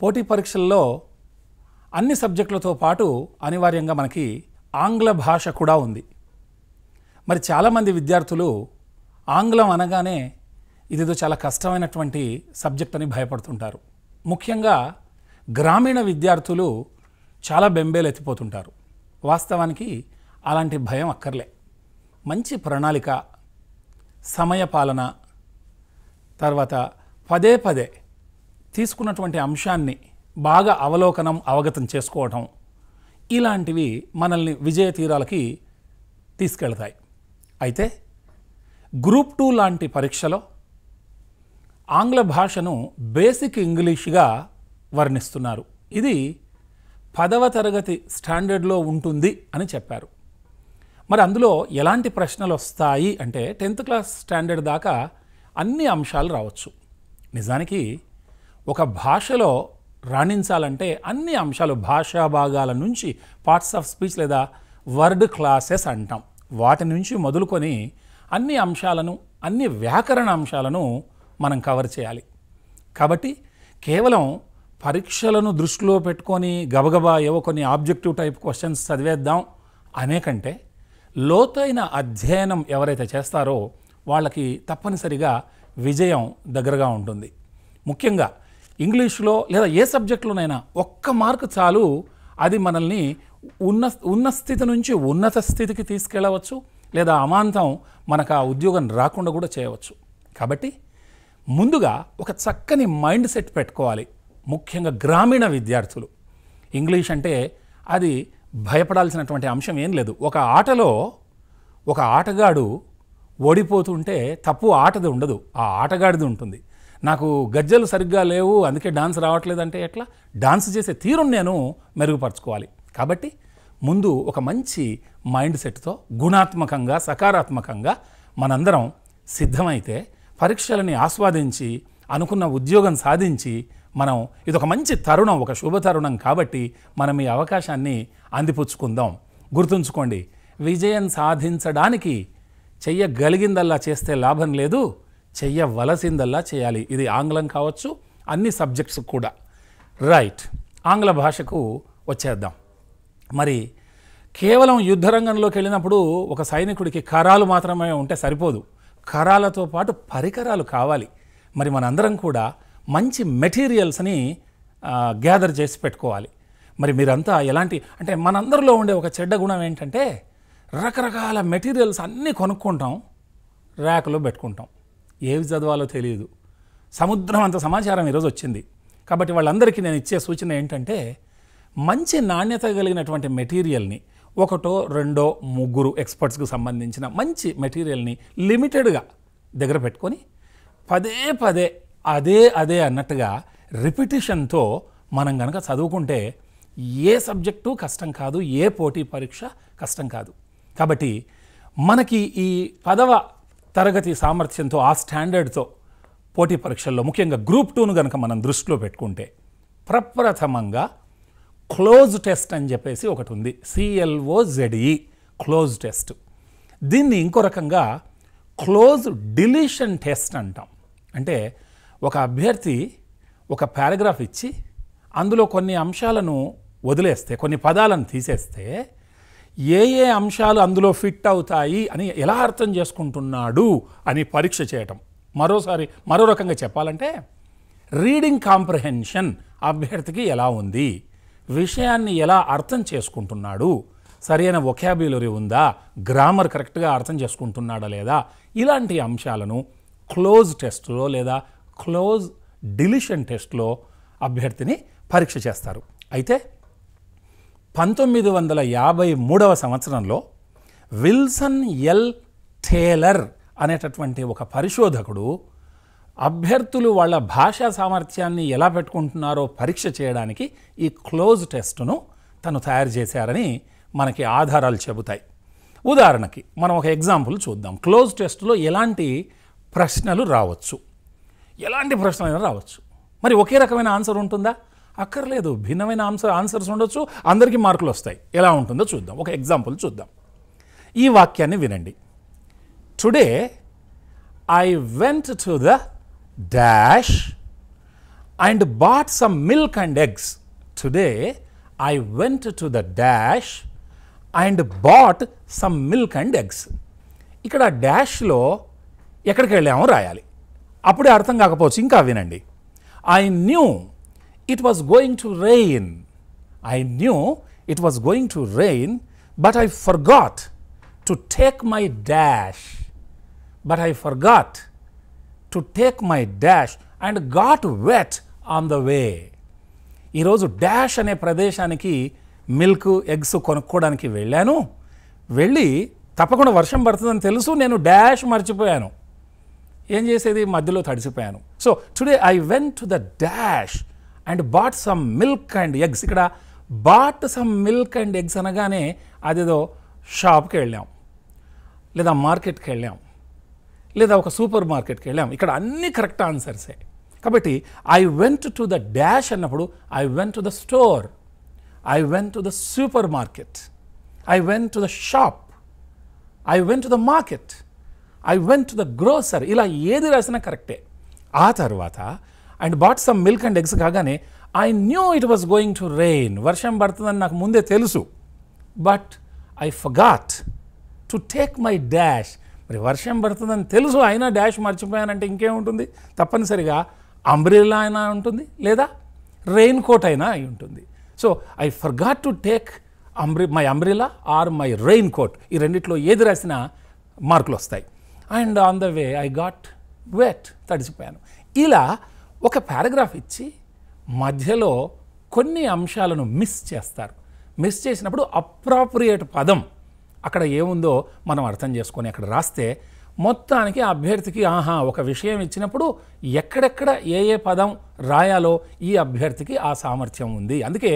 పోటీ పరీక్షల్లో అన్ని సబ్జెక్టులతో పాటు అనివార్యంగా మనకి ఆంగ్ల భాష కూడా ఉంది మరి చాలామంది విద్యార్థులు ఆంగ్లం అనగానే ఇదిదో చాలా కష్టమైనటువంటి సబ్జెక్ట్ అని భయపడుతుంటారు ముఖ్యంగా గ్రామీణ విద్యార్థులు చాలా బెంబేలెత్తిపోతుంటారు వాస్తవానికి అలాంటి భయం అక్కర్లే మంచి ప్రణాళిక సమయపాలన తర్వాత పదే పదే తీసుకున్నటువంటి అంశాన్ని బాగా అవలోకనం అవగతం చేసుకోవటం ఇలాంటివి మనల్ని విజయ తీరాలకి తీసుకెళ్తాయి అయితే గ్రూప్ టూ లాంటి పరీక్షలో ఆంగ్ల భాషను బేసిక్ ఇంగ్లీష్గా వర్ణిస్తున్నారు ఇది పదవ తరగతి స్టాండర్డ్లో ఉంటుంది అని చెప్పారు మరి అందులో ఎలాంటి ప్రశ్నలు వస్తాయి అంటే టెన్త్ క్లాస్ స్టాండర్డ్ దాకా అన్ని అంశాలు రావచ్చు నిజానికి ఒక భాషలో రాణించాలంటే అన్ని అంశాలు భాషా భాగాల నుంచి పార్ట్స్ ఆఫ్ స్పీచ్ లేదా వర్డ్ క్లాసెస్ అంటాం వాటి నుంచి మొదలుకొని అన్ని అంశాలను అన్ని వ్యాకరణ అంశాలను మనం కవర్ చేయాలి కాబట్టి కేవలం పరీక్షలను దృష్టిలో పెట్టుకొని గబగబా ఏవో కొన్ని ఆబ్జెక్టివ్ టైప్ క్వశ్చన్స్ చదివేద్దాం అనే కంటే లోతైన అధ్యయనం ఎవరైతే చేస్తారో వాళ్ళకి తప్పనిసరిగా విజయం దగ్గరగా ఉంటుంది ముఖ్యంగా ఇంగ్లీష్లో లేదా ఏ సబ్జెక్టులోనైనా ఒక్క మార్కు చాలు అది మనల్ని ఉన్న ఉన్న స్థితి నుంచి ఉన్నత స్థితికి తీసుకెళ్ళవచ్చు లేదా అమాంతం మనకు ఆ ఉద్యోగం రాకుండా కూడా చేయవచ్చు కాబట్టి ముందుగా ఒక చక్కని మైండ్ సెట్ పెట్టుకోవాలి ముఖ్యంగా గ్రామీణ విద్యార్థులు ఇంగ్లీష్ అంటే అది భయపడాల్సినటువంటి అంశం ఏం లేదు ఒక ఆటలో ఒక ఆటగాడు ఓడిపోతుంటే తప్పు ఆటది ఉండదు ఆ ఆటగాడిది ఉంటుంది నాకు గజ్జలు సరిగ్గా లేవు అందుకే డాన్స్ రావట్లేదంటే ఎట్లా డాన్స్ చేసే తీరును నేను మెరుగుపరచుకోవాలి కాబట్టి ముందు ఒక మంచి మైండ్ సెట్తో గుణాత్మకంగా సకారాత్మకంగా మనందరం సిద్ధమైతే పరీక్షలని ఆస్వాదించి అనుకున్న ఉద్యోగం సాధించి మనం ఇదొక మంచి తరుణం ఒక శుభ తరుణం కాబట్టి మనం ఈ అవకాశాన్ని అందిపుచ్చుకుందాం గుర్తుంచుకోండి విజయం సాధించడానికి చెయ్యగలిగిందల్లా చేస్తే లాభం లేదు చెయ్యవలసిందల్లా చేయాలి ఇది ఆంగ్లం కావచ్చు అన్ని సబ్జెక్ట్స్ కూడా రైట్ ఆంగ్ల భాషకు వచ్చేద్దాం మరి కేవలం యుద్ధరంగంలోకి వెళ్ళినప్పుడు ఒక సైనికుడికి కరాలు మాత్రమే ఉంటే సరిపోదు కరాలతో పాటు పరికరాలు కావాలి మరి మనందరం కూడా మంచి మెటీరియల్స్ని గ్యాదర్ చేసి పెట్టుకోవాలి మరి మీరంతా ఎలాంటి అంటే మనందరిలో ఉండే ఒక చెడ్డ గుణం ఏంటంటే రకరకాల మెటీరియల్స్ అన్నీ కొనుక్కుంటాం ర్యాక్లో పెట్టుకుంటాం ఏవి చదవాలో తెలియదు సముద్రం అంత సమాచారం ఈరోజు వచ్చింది కాబట్టి వాళ్ళందరికీ నేను ఇచ్చే సూచన ఏంటంటే మంచి నాణ్యత కలిగినటువంటి మెటీరియల్ని ఒకటో రెండో ముగ్గురు ఎక్స్పర్ట్స్కి సంబంధించిన మంచి మెటీరియల్ని లిమిటెడ్గా దగ్గర పెట్టుకొని పదే పదే అదే అదే అన్నట్టుగా రిపిటిషన్తో మనం కనుక చదువుకుంటే ఏ సబ్జెక్టు కష్టం కాదు ఏ పోటీ పరీక్ష కష్టం కాదు కాబట్టి మనకి ఈ పదవ తరగతి సామర్థ్యంతో ఆ స్టాండర్డ్తో పోటీ పరీక్షల్లో ముఖ్యంగా గ్రూప్ టూను కనుక మనం దృష్టిలో పెట్టుకుంటే ప్రప్రథమంగా క్లోజ్ టెస్ట్ అని చెప్పేసి ఒకటి ఉంది C L O Z E e, cloze test దీన్ని ఇంకో రకంగా క్లోజ్ డిలీషన్ టెస్ట్ అంటాం అంటే ఒక అభ్యర్థి ఒక పారాగ్రాఫ్ ఇచ్చి అందులో కొన్ని అంశాలను వదిలేస్తే కొన్ని పదాలను తీసేస్తే ఏ ఏ అంశాలు అందులో ఫిట్ అవుతాయి అని ఎలా అర్థం చేసుకుంటున్నాడు అని పరీక్ష చేయటం మరోసారి మరో రకంగా చెప్పాలంటే రీడింగ్ కాంప్రహెన్షన్ అభ్యర్థికి ఎలా ఉంది విషయాన్ని ఎలా అర్థం చేసుకుంటున్నాడు సరైన ఒకాబిలరీ ఉందా గ్రామర్ కరెక్ట్గా అర్థం చేసుకుంటున్నాడా లేదా ఇలాంటి అంశాలను క్లోజ్ టెస్ట్లో లేదా క్లోజ్ డిలిషన్ టెస్ట్లో అభ్యర్థిని పరీక్ష చేస్తారు అయితే పంతొమ్మిది వందల యాభై మూడవ సంవత్సరంలో విల్సన్ ఎల్ టేలర్ అనేటటువంటి ఒక పరిశోధకుడు అభ్యర్థులు వాళ్ళ భాషా సామర్థ్యాన్ని ఎలా పెట్టుకుంటున్నారో పరీక్ష చేయడానికి ఈ క్లోజ్ టెస్ట్ను తను తయారు చేశారని మనకి ఆధారాలు చెబుతాయి ఉదాహరణకి మనం ఒక ఎగ్జాంపుల్ చూద్దాం క్లోజ్ టెస్ట్లో ఎలాంటి ప్రశ్నలు రావచ్చు ఎలాంటి ప్రశ్నలైనా రావచ్చు మరి ఒకే రకమైన ఆన్సర్ ఉంటుందా అక్కర్లేదు భిన్నమైన ఆన్సర్ ఆన్సర్స్ ఉండొచ్చు అందరికీ మార్కులు వస్తాయి ఎలా ఉంటుందో చూద్దాం ఒక ఎగ్జాంపుల్ చూద్దాం ఈ వాక్యాన్ని వినండి today I went to the dash and bought some milk and eggs today I went to the dash and bought some milk and eggs ఇక్కడ డాష్లో ఎక్కడికి వెళ్ళామో రాయాలి అప్పుడే అర్థం కాకపోవచ్చు ఇంకా వినండి I knew it was going to rain. I knew it was going to rain, but I forgot to take my dash. But I forgot to take my dash and got wet on the way ఈరోజు dash అనే ప్రదేశానికి milk eggs కొనుక్కోవడానికి వెళ్ళాను వెళ్ళి తప్పకుండా వర్షం పడుతుందని తెలుసు నేను డాష్ మర్చిపోయాను ఏం చేసేది మధ్యలో తడిసిపోయాను so today I went to the dash and bought some milk and eggs ఇక్కడ bought some milk and eggs అనగానే అదేదో షాప్కి వెళ్ళాం లేదా మార్కెట్కి వెళ్ళాం లేదా ఒక సూపర్ మార్కెట్కి వెళ్ళాం ఇక్కడ అన్ని కరెక్ట్ ఆన్సర్సే కాబట్టి I went to the dash అన్నప్పుడు I went to the store I went to the supermarket I went to the shop I went to the market I went to the grocer ఇలా ఏది రాసినా కరెక్టే ఆ తర్వాత and bought some milk and eggs కాగానే I knew it was going to rain వర్షం పడుతుందని నాకు ముందే తెలుసు but I forgot to take my dash మరి వర్షం పడుతుందని తెలుసు అయినా డాష్ మర్చిపోయానంటే ఇంకేముంటుంది తప్పనిసరిగా అంబ్రిల్లా అయినా ఉంటుంది లేదా రెయిన్ కోట్ అయినా అయి ఉంటుంది so I forgot to take umbrella my umbrella or my raincoat ఈ రెండిట్లో ఏది రాసినా మార్కులు వస్తాయి and on the way I got wet తడిసిపోయాను ఇలా ఒక పారాగ్రాఫ్ ఇచ్చి మధ్యలో కొన్ని అంశాలను మిస్ చేస్తారు మిస్ చేసినప్పుడు అప్రాప్రియేట్ పదం అక్కడ ఏముందో మనం అర్థం చేసుకొని అక్కడ రాస్తే మొత్తానికి అభ్యర్థికి ఆహా ఒక విషయం ఇచ్చినప్పుడు ఎక్కడెక్కడ ఏ ఏ పదం రాయాలో ఈ అభ్యర్థికి ఆ సామర్థ్యం ఉంది అందుకే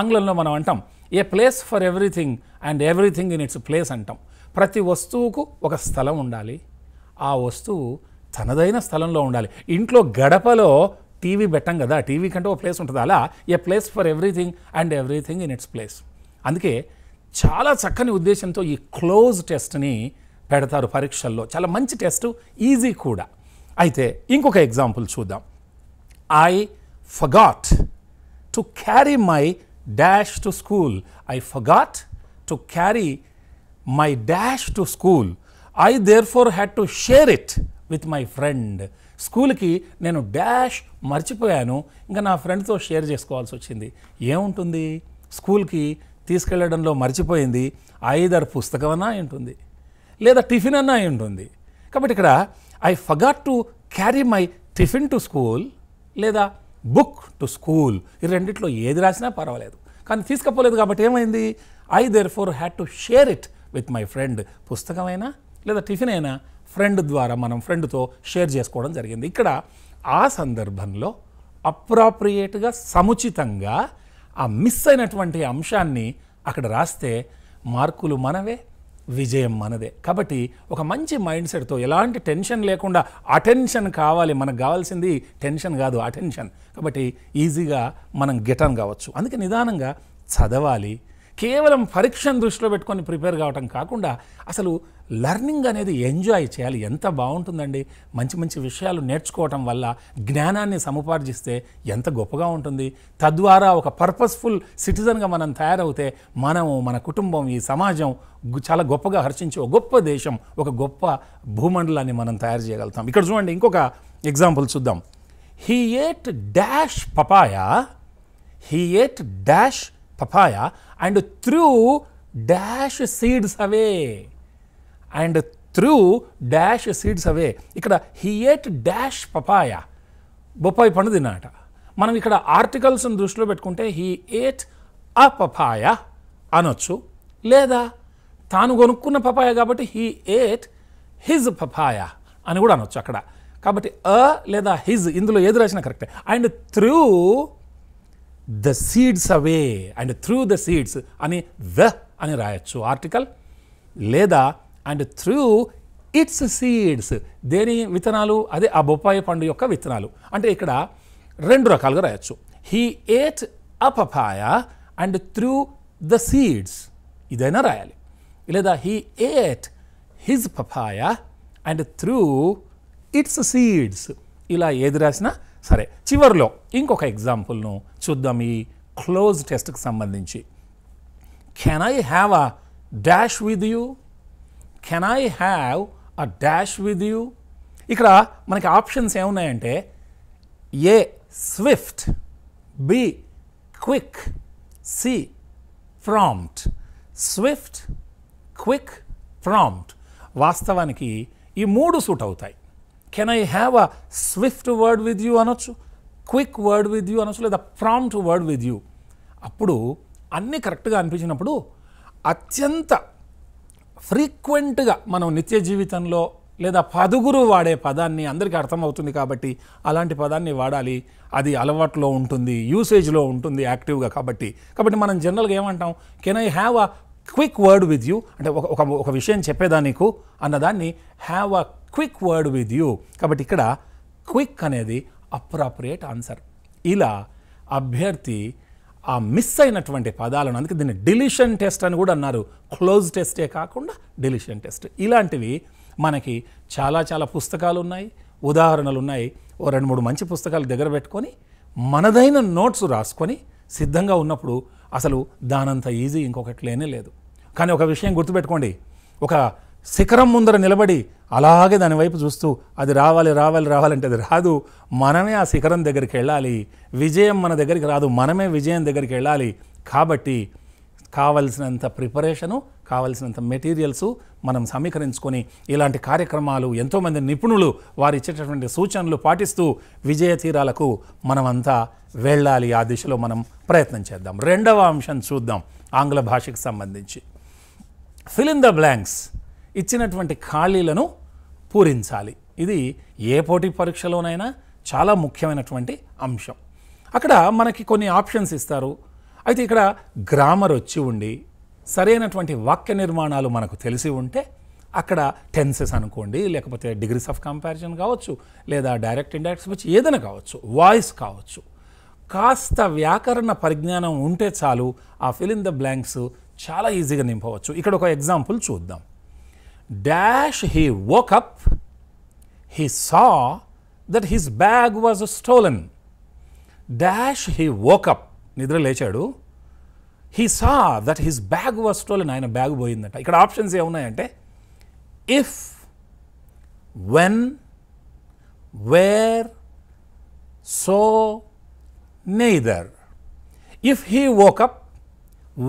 ఆంగ్లంలో మనం అంటాం a place for everything and everything in its place అంటాం ప్రతి వస్తువుకు ఒక స్థలం ఉండాలి ఆ వస్తువు తనదైన స్థలంలో ఉండాలి ఇంట్లో గడపలో టీవీ పెట్టం కదా టీవీ కంటే ఒక ప్లేస్ ఉంటుంది అలా a place for everything and everything in its place అందుకే చాలా చక్కని ఉద్దేశంతో ఈ క్లోజ్ టెస్ట్ని పెడతారు పరీక్షల్లో చాలా మంచి టెస్ట్ ఈజీ కూడా అయితే ఇంకొక ఎగ్జాంపుల్ చూద్దాం I forgot to carry my dash to school I forgot to carry my dash to school I therefore had to share it with my friend స్కూల్కి నేను డాష్ మర్చిపోయాను ఇంకా నా ఫ్రెండ్తో షేర్ చేసుకోవాల్సి వచ్చింది ఏముంటుంది స్కూల్కి తీసుకెళ్లడంలో మర్చిపోయింది ఐదర్ పుస్తకం అన్నా ఉంటుంది లేదా టిఫిన్ అన్నా ఉంటుంది కాబట్టి ఇక్కడ I forgot to carry my tiffin to school లేదా బుక్ టు స్కూల్ ఈ రెండిట్లో ఏది రాసినా పర్వాలేదు కానీ తీసుకపోలేదు కాబట్టి ఏమైంది I therefore had to share it with my friend పుస్తకమైనా లేదా టిఫిన్ అయినా ఫ్రెండ్ ద్వారా మనం ఫ్రెండ్తో షేర్ చేసుకోవడం జరిగింది ఇక్కడ ఆ సందర్భంలో అప్రాప్రియేట్గా సముచితంగా ఆ మిస్ అయినటువంటి అంశాన్ని అక్కడ రాస్తే మార్కులు మనవే విజయం మనదే కాబట్టి ఒక మంచి మైండ్ సెట్తో ఎలాంటి టెన్షన్ లేకుండా అటెన్షన్ కావాలి మనకు కావాల్సింది టెన్షన్ కాదు అటెన్షన్ కాబట్టి ఈజీగా మనం గెటన్ కావచ్చు అందుకే నిదానంగా చదవాలి కేవలం పరీక్షను దృష్టిలో పెట్టుకొని ప్రిపేర్ కావటం కాకుండా అసలు లర్నింగ్ అనేది ఎంజాయ్ చేయాలి ఎంత బాగుంటుందండి మంచి మంచి విషయాలు నేర్చుకోవటం వల్ల జ్ఞానాన్ని సముపార్జిస్తే ఎంత గొప్పగా ఉంటుంది తద్వారా ఒక పర్పస్ఫుల్ సిటిజన్గా మనం తయారవుతే మనము మన కుటుంబం ఈ సమాజం చాలా గొప్పగా హర్షించే ఒక గొప్ప దేశం ఒక గొప్ప భూమండలాన్ని మనం తయారు చేయగలుగుతాం ఇక్కడ చూడండి ఇంకొక ఎగ్జాంపుల్ చూద్దాం he ate dash papaya he ate dash papaya and threw dash seeds away and threw dash seeds away ఇక్కడ హీ ఎట్ డాష్ పపాయ బొప్పాయి పండు తిన్నాట మనం ఇక్కడ ఆర్టికల్స్ని దృష్టిలో పెట్టుకుంటే హీ ఎట్ అ పపాయ అనొచ్చు లేదా తాను కొనుక్కున్న పపాయ కాబట్టి హీ ఎట్ హిజ్ పపాయ అని కూడా అనొచ్చు అక్కడ కాబట్టి అ లేదా హిజ్ ఇందులో ఏది రాసినా కరెక్టే and threw the seeds away and threw the seeds అని ద అని రాయొచ్చు ఆర్టికల్ లేదా అండ్ త్రూ ఇట్స్ సీడ్స్ దేని విత్తనాలు అదే ఆ బొప్పాయి పండు యొక్క విత్తనాలు అంటే ఇక్కడ రెండు రకాలుగా రాయొచ్చు he ate a papaya and threw the seeds ఇదైనా రాయాలి లేదా he ate his papaya and threw its seeds ఇలా ఏది రాసినా సరే చివరిలో ఇంకొక ఎగ్జాంపుల్ను చూద్దాం ఈ క్లోజ్ టెస్ట్కి సంబంధించి can I have a dash with you can I have a dash with you ఇక్కడ మనకి ఆప్షన్స్ ఏమున్నాయంటే A swift B quick C prompt swift quick prompt వాస్తవానికి ఈ మూడు సూట్ అవుతాయి can I have a swift word with you అనొచ్చు quick word with you అనొచ్చు లేదా ప్రాంప్ట్ వర్డ్ విత్ యూ అప్పుడు అన్నీ కరెక్ట్గా అనిపించినప్పుడు అత్యంత ఫ్రీక్వెంట్గా మనం నిత్య జీవితంలో లేదా పదుగురు వాడే పదాన్ని అందరికీ అర్థమవుతుంది కాబట్టి అలాంటి పదాన్ని వాడాలి అది అలవాటులో ఉంటుంది యూసేజ్లో ఉంటుంది యాక్టివ్గా కాబట్టి కాబట్టి మనం జనరల్గా ఏమంటాం can I have a quick word with you అంటే ఒక ఒక ఒక విషయం చెప్పేదా నీకు అన్నదాన్ని have a quick word with you కాబట్టి ఇక్కడ క్విక్ అనేది అప్రాప్రియేట్ ఆన్సర్ ఇలా అభ్యర్థి ఆ మిస్ అయినటువంటి పదాలను అందుకే దీన్ని డిలిషన్ టెస్ట్ అని కూడా అన్నారు క్లోజ్ టెస్టే కాకుండా డిలిషన్ టెస్ట్ ఇలాంటివి మనకి చాలా చాలా పుస్తకాలు ఉన్నాయి ఉదాహరణలు ఉన్నాయి ఓ రెండు మూడు మంచి పుస్తకాలు దగ్గర పెట్టుకొని మనదైన నోట్స్ రాసుకొని సిద్ధంగా ఉన్నప్పుడు అసలు దానంత ఈజీ ఇంకొకటి లేనే లేదు కానీ ఒక విషయం గుర్తుపెట్టుకోండి ఒక శిఖరం ముందర నిలబడి అలాగే దానివైపు చూస్తూ అది రావాలి రావాలి రావాలంటే అది రాదు మనమే ఆ శిఖరం దగ్గరికి వెళ్ళాలి విజయం మన దగ్గరికి రాదు మనమే విజయం దగ్గరికి వెళ్ళాలి కాబట్టి కావలసినంత ప్రిపరేషను కావలసినంత మెటీరియల్స్ మనం సమీకరించుకొని ఇలాంటి కార్యక్రమాలు ఎంతోమంది నిపుణులు వారు ఇచ్చేటటువంటి సూచనలు పాటిస్తూ విజయ తీరాలకు మనమంతా వెళ్ళాలి ఆ దిశలో మనం ప్రయత్నం చేద్దాం రెండవ అంశం చూద్దాం ఆంగ్ల భాషకు సంబంధించి ఫిల్ ఇన్ ద బ్లాంక్స్ ఇచ్చినటువంటి ఖాళీలను పూరించాలి ఇది ఏ పోటీ పరీక్షలోనైనా చాలా ముఖ్యమైనటువంటి అంశం అక్కడ మనకి కొన్ని ఆప్షన్స్ ఇస్తారు అయితే ఇక్కడ గ్రామర్ వచ్చి ఉండి సరైనటువంటి వాక్య నిర్మాణాలు మనకు తెలిసి ఉంటే అక్కడ టెన్సెస్ అనుకోండి లేకపోతే డిగ్రీస్ ఆఫ్ కంపారిజన్ కావచ్చు లేదా డైరెక్ట్ ఇండైరెక్ట్ స్పీచ్ ఏదైనా కావచ్చు వాయిస్ కావచ్చు కాస్త వ్యాకరణ పరిజ్ఞానం ఉంటే చాలు ఆ ఫిల్ ఇన్ ద బ్లాంక్స్ చాలా ఈజీగా నింపవచ్చు ఇక్కడ ఒక ఎగ్జాంపుల్ చూద్దాం dash he woke up, he saw that his bag was stolen. Dash he woke up, నిద్ర లేచాడు he saw that his bag was stolen ఆయన బ్యాగ్ పోయిందంట ఇక్కడ ఆప్షన్స్ ఏమున్నాయంటే if when where so neither if he woke up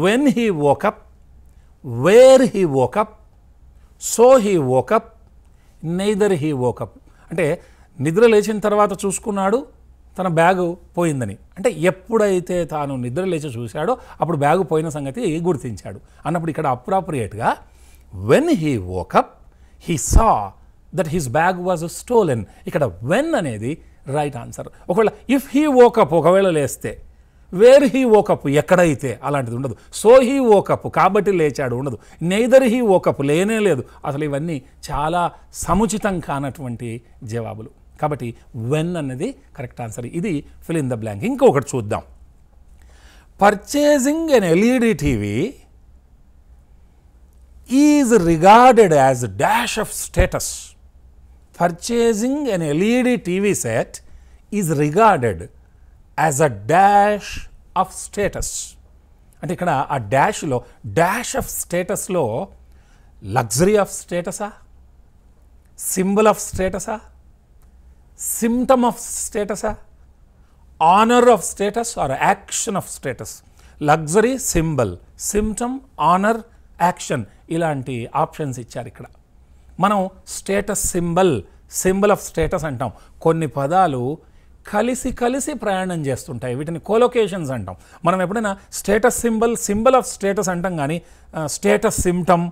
when he woke up where he woke up so he woke up neither he woke up అంటే నిద్ర లేచిన తర్వాత చూసుకున్నాడు తన బ్యాగు పోయిందని అంటే ఎప్పుడైతే తాను నిద్ర లేచి చూశాడో అప్పుడు బ్యాగు పోయిన సంగతి గుర్తించాడు అన్నప్పుడు ఇక్కడ అప్రాప్రియేట్గా when he woke up he saw that his bag was stolen ఇక్కడ వెన్ అనేది రైట్ ఆన్సర్ ఒకవేళ ఇఫ్ హీ వోకప్ ఒకవేళ లేస్తే వేర్ హీ ఓకప్ ఎక్కడైతే అలాంటిది ఉండదు సో హీ ఓకప్ కాబట్టి లేచాడు ఉండదు నెయిదర్ హీ ఓకప్ లేనే లేదు అసలు ఇవన్నీ చాలా సముచితం కానటువంటి జవాబులు కాబట్టి వెన్ అన్నది కరెక్ట్ ఆన్సర్ ఇది ఫిల్ ఇన్ ద బ్లాంక్ ఇంకొకటి చూద్దాం purchasing an L E D TV is regarded as dash of status purchasing an L E D TV set is regarded as a dash of status అంటే ఇక్కడ ఆ డాష్లో డాష్ ఆఫ్ స్టేటస్లో luxury of స్టేటసా symbol of స్టేటసా symptom of స్టేటసా honour of status or action of status luxury symbol symptom honour action ఇలాంటి options ఇచ్చారు ఇక్కడ మనం status symbol symbol of status అంటాం కొన్ని పదాలు కలిసి కలిసి ప్రయాణం చేస్తుంటాయి వీటిని కోలోకేషన్స్ అంటాం మనం ఎప్పుడైనా status symbol symbol of status అంటాం కానీ స్టేటస్ సిమ్టమ్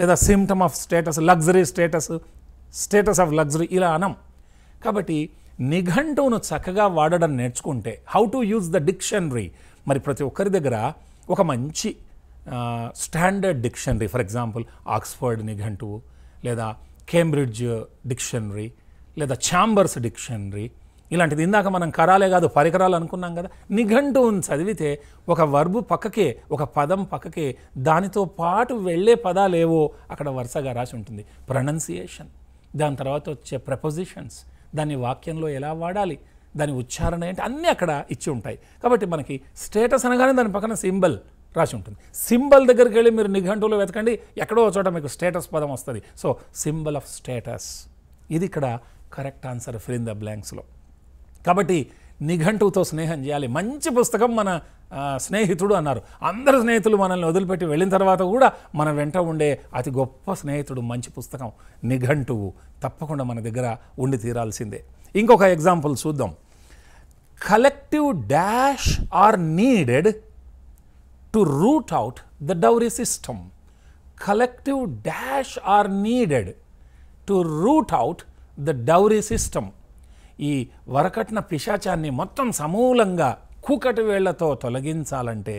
లేదా symptom of status luxury status status of luxury ఇలా అనం కాబట్టి నిఘంటువును చక్కగా వాడడం నేర్చుకుంటే how to use the dictionary మరి ప్రతి ఒక్కరి దగ్గర ఒక మంచి standard dictionary for example Oxford నిఘంటువు లేదా కేంబ్రిడ్జ్ డిక్షనరీ లేదా ఛాంబర్స్ డిక్షనరీ ఇలాంటిది ఇందాక మనం కరాలే కాదు పరికరాలు అనుకున్నాం కదా నిఘంటువుని చదివితే ఒక వర్బు పక్కకే ఒక పదం పక్కకే దానితో పాటు వెళ్ళే పదాలేవో అక్కడ వరుసగా రాసి ఉంటుంది ప్రొనన్సియేషన్ దాని తర్వాత వచ్చే ప్రపోజిషన్స్ దాన్ని వాక్యంలో ఎలా వాడాలి దాని ఉచ్చారణ ఏంటి అన్నీ అక్కడ ఇచ్చి ఉంటాయి కాబట్టి మనకి స్టేటస్ అనగానే దాని పక్కన సింబల్ రాసి ఉంటుంది సింబల్ దగ్గరికి వెళ్ళి మీరు నిఘంటువులో వెతకండి ఎక్కడో చోట మీకు స్టేటస్ పదం వస్తుంది సో సింబల్ ఆఫ్ స్టేటస్ ఇది ఇక్కడ correct answer fill in the బ్లాంక్స్లో కాబట్టి నిఘంటువుతో స్నేహం చేయాలి మంచి పుస్తకం మన స్నేహితుడు అన్నారు అందరు స్నేహితులు మనల్ని వదిలిపెట్టి వెళ్ళిన తర్వాత కూడా మన వెంట ఉండే అతి గొప్ప స్నేహితుడు మంచి పుస్తకం నిఘంటువు తప్పకుండా మన దగ్గర ఉండి తీరాల్సిందే ఇంకొక ఎగ్జాంపుల్ చూద్దాం collective dash are needed to root out the dowry system collective dash are needed to root out the dowry system ఈ వరకట్న పిశాచాన్ని మొత్తం సమూలంగా కూకటి వేళ్లతో తొలగించాలంటే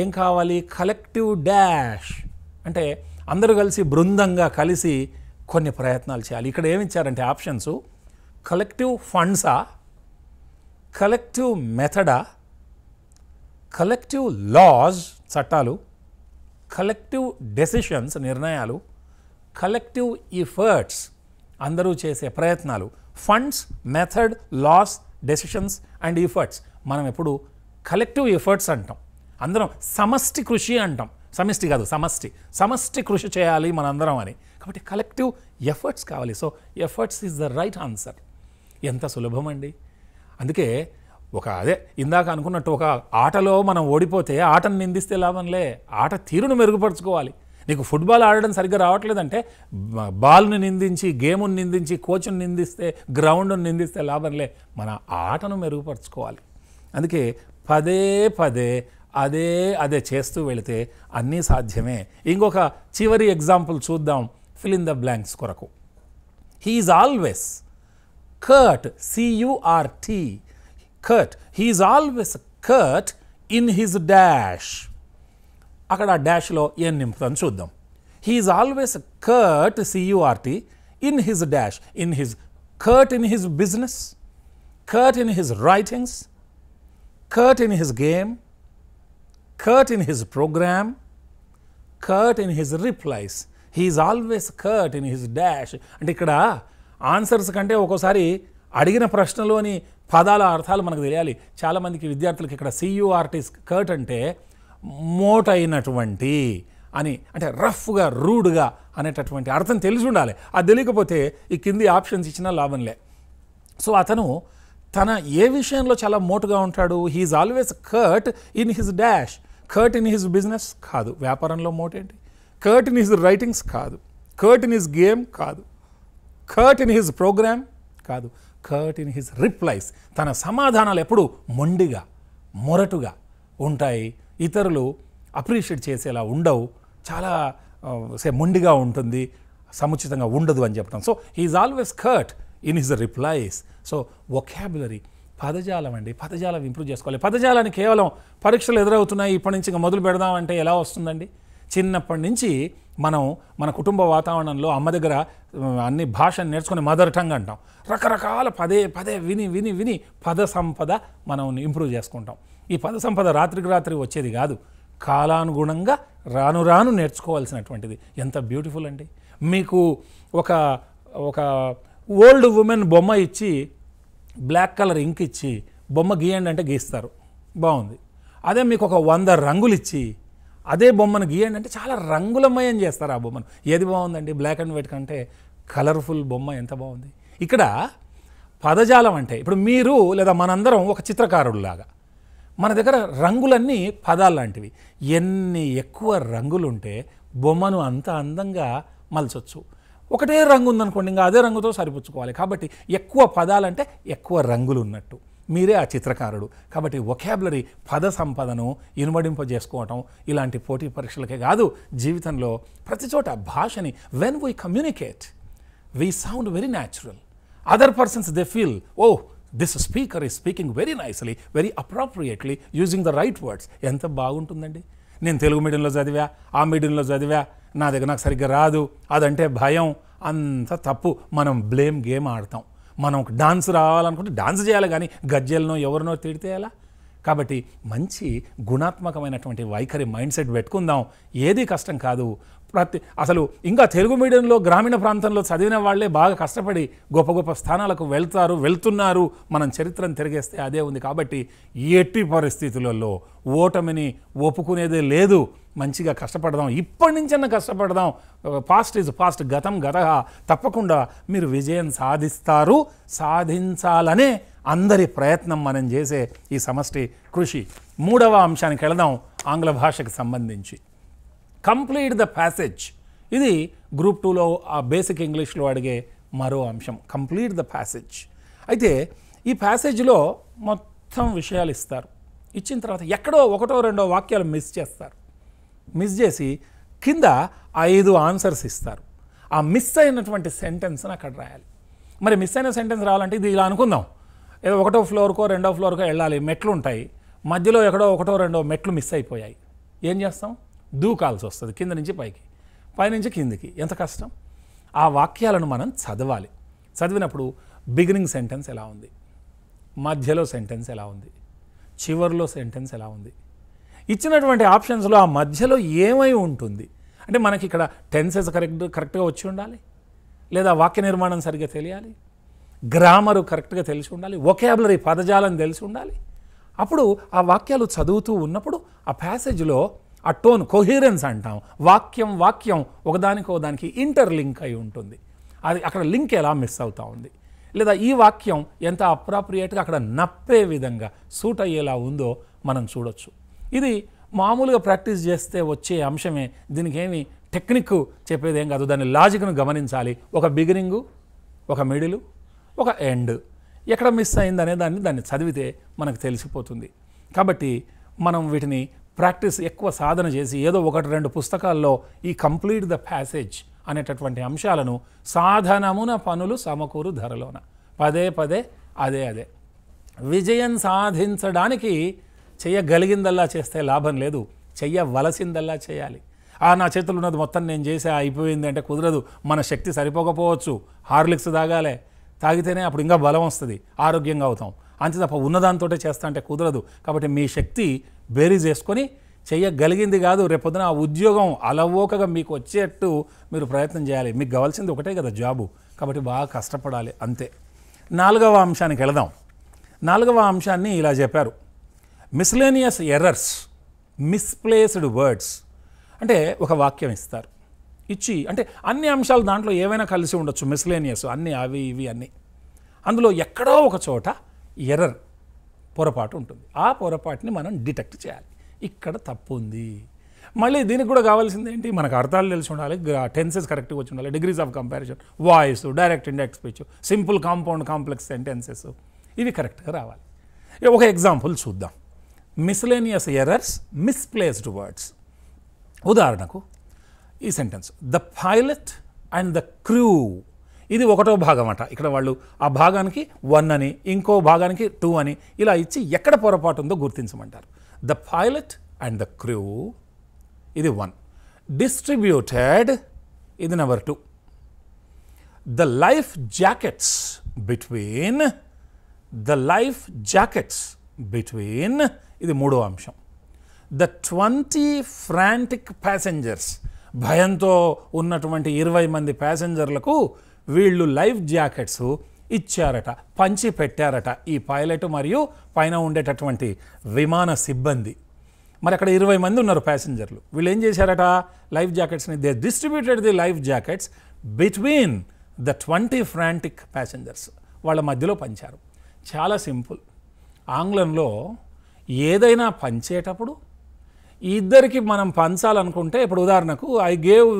ఏం కావాలి కలెక్టివ్ డాష్ అంటే అందరూ కలిసి బృందంగా కలిసి కొన్ని ప్రయత్నాలు చేయాలి ఇక్కడ ఏమిచ్చారంటే ఆప్షన్స్ కలెక్టివ్ ఫండ్సా కలెక్టివ్ మెథడా కలెక్టివ్ లాస్ చట్టాలు కలెక్టివ్ డెసిషన్స్ నిర్ణయాలు కలెక్టివ్ ఇఫర్ట్స్ అందరూ చేసే ప్రయత్నాలు funds method laws decisions and efforts మనం ఎప్పుడు కలెక్టివ్ ఎఫర్ట్స్ అంటాం అందరం సమష్టి కృషి అంటాం సమిష్టి కాదు సమష్టి సమష్టి కృషి చేయాలి మనందరం అని కాబట్టి కలెక్టివ్ ఎఫర్ట్స్ కావాలి so efforts is the right answer ఎంత సులభం అండి అందుకే ఒక అదే ఇందాక అనుకున్నట్టు ఒక ఆటలో మనం ఓడిపోతే ఆటను నిందిస్తే లాభంలే ఆట తీరును మెరుగుపరుచుకోవాలి నీకు ఫుట్బాల్ ఆడడం సరిగ్గా రావట్లేదంటే బాల్ను నిందించి గేమును నిందించి కోచ్ను నిందిస్తే గ్రౌండ్ను నిందిస్తే లాభంలే మన ఆటను మెరుగుపరచుకోవాలి అందుకే పదే పదే అదే అదే చేస్తూ వెళితే అన్నీ సాధ్యమే ఇంకొక చివరి ఎగ్జాంపుల్ చూద్దాం ఫిల్ ఇన్ ద బ్లాంక్స్ కొరకు he's always curt C U R T curt he's always curt in his dash అక్కడ డాష్లో ఏం నింపుతాను చూద్దాం he's always curt C U R T in his dash in his curt in his business curt in his writings curt in his game curt in his programme curt in his replies he's always curt in his dash అంటే ఇక్కడ answers కంటే ఒక్కోసారి అడిగిన ప్రశ్నలోని పదాల అర్థాలు మనకు తెలియాలి చాలామందికి విద్యార్థులకి ఇక్కడ సియుఆర్టీ కర్ట్ అంటే మోటైనటువంటి అని అంటే రఫ్గా రూడ్గా అనేటటువంటి అర్థం తెలిసి ఉండాలి అది తెలియకపోతే ఈ కింది ఆప్షన్స్ ఇచ్చినా లాభంలే సో అతను తన ఏ విషయంలో చాలా మోటుగా ఉంటాడు he's always curt in his dash curt in his business కాదు వ్యాపారంలో మోటేంటి కర్ట్ ఇన్ హిజ్ రైటింగ్స్ కాదు కర్ట్ ఇన్ హిజ్ గేమ్ కాదు కర్ట్ ఇన్ హిజ్ ప్రోగ్రామ్ కాదు కర్ట్ ఇన్ హిజ్ రిప్లైస్ తన సమాధానాలు ఎప్పుడు మొండిగా మొరటుగా ఉంటాయి ఇతరులు అప్రిషియేట్ చేసేలా ఉండవు చాలా సే మొండిగా ఉంటుంది సముచితంగా ఉండదు అని చెప్తాం so he's always curt in his replies so vocabulary పదజాలం అండి పదజాలం ఇంప్రూవ్ చేసుకోవాలి పదజాలాన్ని కేవలం పరీక్షలు ఎదురవుతున్నాయి ఇప్పటి నుంచి ఇంకా మొదలు పెడదామంటే ఎలా వస్తుందండి చిన్నప్పటి నుంచి మనం మన కుటుంబ వాతావరణంలో అమ్మ దగ్గర అన్ని భాషను నేర్చుకుని మదర్ టంగ్ అంటాం రకరకాల పదే పదే విని విని విని పద సంపద మనం ఇంప్రూవ్ చేసుకుంటాం ఈ పద సంపద రాత్రికి రాత్రి వచ్చేది కాదు కాలానుగుణంగా రాను రాను నేర్చుకోవాల్సినటువంటిది ఎంత బ్యూటిఫుల్ అండి మీకు ఒక ఒక ఓల్డ్ ఉమెన్ బొమ్మ ఇచ్చి బ్లాక్ కలర్ ఇంక్ ఇచ్చి బొమ్మ గీయండి అంటే గీస్తారు బాగుంది అదే మీకు ఒక వంద రంగులు ఇచ్చి అదే బొమ్మను గీయండి అంటే చాలా రంగులమయం చేస్తారు ఆ బొమ్మను ఏది బాగుందండి బ్లాక్ అండ్ వైట్ కంటే కలర్ఫుల్ బొమ్మ ఎంత బాగుంది ఇక్కడ పదజాలం అంటే ఇప్పుడు మీరు లేదా మనందరం ఒక లాగా మన దగ్గర రంగులన్నీ పదాలు లాంటివి ఎన్ని ఎక్కువ రంగులుంటే బొమ్మను అంత అందంగా మలచొచ్చు ఒకటే రంగు ఉందనుకోండి ఇంకా అదే రంగుతో సరిపుచ్చుకోవాలి కాబట్టి ఎక్కువ పదాలంటే ఎక్కువ రంగులు ఉన్నట్టు మీరే ఆ చిత్రకారుడు కాబట్టి ఒకేబులరీ పద సంపదను ఇనుమడింపజేసుకోవటం ఇలాంటి పోటీ పరీక్షలకే కాదు జీవితంలో ప్రతి చోట భాషని when we communicate we sound very natural other persons they feel oh this speaker is speaking very nicely very appropriately using the right words ఎంత బాగుంటుందండి నేను తెలుగు మీడియంలో చదివా ఆ మీడియంలో చదివా నా దగ్గర నాకు సరిగ్గా రాదు అదంటే భయం అంత తప్పు మనం బ్లేమ్ గేమ్ ఆడతాం మనం ఒక డాన్స్ రావాలనుకుంటే డాన్స్ చేయాలి కానీ గజ్జెలనో ఎవరినో తిడితే ఎలా కాబట్టి మంచి గుణాత్మకమైనటువంటి వైఖరి మైండ్ సెట్ పెట్టుకుందాం ఏది కష్టం కాదు ప్రతి అసలు ఇంకా తెలుగు మీడియంలో గ్రామీణ ప్రాంతంలో చదివిన వాళ్లే బాగా కష్టపడి గొప్ప గొప్ప స్థానాలకు వెళ్తారు వెళ్తున్నారు మనం చరిత్రను తిరిగేస్తే అదే ఉంది కాబట్టి ఎట్టి పరిస్థితులలో ఓటమిని ఒప్పుకునేదే లేదు మంచిగా కష్టపడదాం ఇప్పటి నుంచన్నా కష్టపడదాం పాస్ట్ ఈజ్ పాస్ట్ గతం గత తప్పకుండా మీరు విజయం సాధిస్తారు సాధించాలనే అందరి ప్రయత్నం మనం చేసే ఈ సమష్టి కృషి మూడవ అంశానికి వెళదాం ఆంగ్ల భాషకు సంబంధించి కంప్లీట్ ద ప్యాసేజ్ ఇది గ్రూప్ టూలో ఆ బేసిక్ ఇంగ్లీష్లో అడిగే మరో అంశం కంప్లీట్ ద ప్యాసేజ్ అయితే ఈ ప్యాసేజ్లో మొత్తం విషయాలు ఇస్తారు ఇచ్చిన తర్వాత ఎక్కడో ఒకటో రెండో వాక్యాలు మిస్ చేస్తారు మిస్ చేసి కింద ఐదు ఆన్సర్స్ ఇస్తారు ఆ మిస్ అయినటువంటి సెంటెన్స్ని అక్కడ రాయాలి మరి మిస్ అయిన సెంటెన్స్ రావాలంటే ఇది ఇలా అనుకుందాం ఏదో ఒకటో ఫ్లోర్కో రెండో ఫ్లోర్కో వెళ్ళాలి మెట్లు ఉంటాయి మధ్యలో ఎక్కడో ఒకటో రెండో మెట్లు మిస్ అయిపోయాయి ఏం చేస్తాం దూకాల్సి వస్తుంది కింద నుంచి పైకి పైనుంచి కిందికి ఎంత కష్టం ఆ వాక్యాలను మనం చదవాలి చదివినప్పుడు బిగినింగ్ సెంటెన్స్ ఎలా ఉంది మధ్యలో సెంటెన్స్ ఎలా ఉంది చివరిలో సెంటెన్స్ ఎలా ఉంది ఇచ్చినటువంటి ఆప్షన్స్లో ఆ మధ్యలో ఏమై ఉంటుంది అంటే మనకి ఇక్కడ టెన్సెస్ కరెక్ట్ కరెక్ట్గా వచ్చి ఉండాలి లేదా వాక్య నిర్మాణం సరిగ్గా తెలియాలి గ్రామరు కరెక్ట్గా తెలిసి ఉండాలి ఒకేబులరీ పదజాలం తెలిసి ఉండాలి అప్పుడు ఆ వాక్యాలు చదువుతూ ఉన్నప్పుడు ఆ ప్యాసేజ్లో ఆ టోన్ కొహీరెన్స్ అంటాం వాక్యం వాక్యం ఒకదానికో దానికి ఇంటర్లింక్ అయి ఉంటుంది అది అక్కడ లింక్ ఎలా మిస్ అవుతూ ఉంది లేదా ఈ వాక్యం ఎంత అప్రాప్రియేట్గా అక్కడ నప్పే విధంగా సూట్ అయ్యేలా ఉందో మనం చూడొచ్చు ఇది మామూలుగా ప్రాక్టీస్ చేస్తే వచ్చే అంశమే దీనికి ఏమి టెక్నిక్ చెప్పేది ఏం కాదు దాని లాజిక్ను గమనించాలి ఒక బిగినింగు ఒక మిడిలు ఒక ఎండ్ ఎక్కడ మిస్ అయిందనే దాన్ని దాన్ని చదివితే మనకు తెలిసిపోతుంది కాబట్టి మనం వీటిని ప్రాక్టీస్ ఎక్కువ సాధన చేసి ఏదో ఒకటి రెండు పుస్తకాల్లో ఈ కంప్లీట్ ద ప్యాసేజ్ అనేటటువంటి అంశాలను సాధనమున పనులు సమకూరు ధరలోన పదే పదే అదే అదే విజయం సాధించడానికి చేయగలిగిందల్లా చేస్తే లాభం లేదు చెయ్యవలసిందల్లా చేయాలి ఆ నా చేతులు ఉన్నది మొత్తం నేను చేసే అయిపోయింది అంటే కుదరదు మన శక్తి సరిపోకపోవచ్చు హార్లిక్స్ తాగాలే తాగితేనే అప్పుడు ఇంకా బలం వస్తుంది ఆరోగ్యంగా అవుతాం అంతే తప్ప ఉన్నదాంతో చేస్తా అంటే కుదరదు కాబట్టి మీ శక్తి బేరీజ్ వేసుకొని చేయగలిగింది కాదు రేపొద్దున ఆ ఉద్యోగం అలవోకగా మీకు వచ్చేట్టు మీరు ప్రయత్నం చేయాలి మీకు కావాల్సింది ఒకటే కదా జాబు కాబట్టి బాగా కష్టపడాలి అంతే నాలుగవ అంశానికి వెళదాం నాలుగవ అంశాన్ని ఇలా చెప్పారు మిస్లేనియస్ ఎర్రర్స్ మిస్ప్లేస్డ్ వర్డ్స్ అంటే ఒక వాక్యం ఇస్తారు ఇచ్చి అంటే అన్ని అంశాలు దాంట్లో ఏవైనా కలిసి ఉండొచ్చు మిస్లేనియస్ అన్ని అవి ఇవి అన్నీ అందులో ఎక్కడో ఒక చోట ఎర్రర్ పొరపాటు ఉంటుంది ఆ పొరపాటుని మనం డిటెక్ట్ చేయాలి ఇక్కడ తప్పు ఉంది మళ్ళీ దీనికి కూడా కావాల్సింది ఏంటి మనకు అర్థాలు తెలిసి ఉండాలి టెన్సెస్ కరెక్ట్గా వచ్చి ఉండాలి degrees of comparison voice direct indirect speech simple compound complex sentences ఇవి కరెక్ట్గా రావాలి ఒక ఎగ్జాంపుల్ చూద్దాం మిస్లేనియస్ ఎర్రర్స్ మిస్ప్లేస్డ్ వర్డ్స్ ఉదాహరణకు ఈ sentence the pilot and the crew ఇది ఒకటో భాగం అట ఇక్కడ వాళ్ళు ఆ భాగానికి వన్ అని ఇంకో భాగానికి టూ అని ఇలా ఇచ్చి ఎక్కడ పొరపాటు ఉందో గుర్తించమంటారు the pilot and the crew ఇది వన్ డిస్ట్రిబ్యూటెడ్ ఇది number two the life jackets between the life jackets between ఇది మూడో అంశం ద ట్వంటీ ఫ్రాంటిక్ ప్యాసెంజర్స్ భయంతో ఉన్నటువంటి ఇరవై మంది ప్యాసెంజర్లకు వీళ్ళు లైఫ్ జాకెట్స్ ఇచ్చారట పంచి పెట్టారట ఈ పైలట్ మరియు పైన ఉండేటటువంటి విమాన సిబ్బంది మరి అక్కడ ఇరవై మంది ఉన్నారు ప్యాసింజర్లు వీళ్ళు ఏం చేశారట లైఫ్ జాకెట్స్ని they distributed the life jackets between the twenty frantic passengers వాళ్ళ మధ్యలో పంచారు చాలా సింపుల్ ఆంగ్లంలో ఏదైనా పంచేటప్పుడు ఇద్దరికి మనం పంచాలనుకుంటే ఇప్పుడు ఉదాహరణకు I gave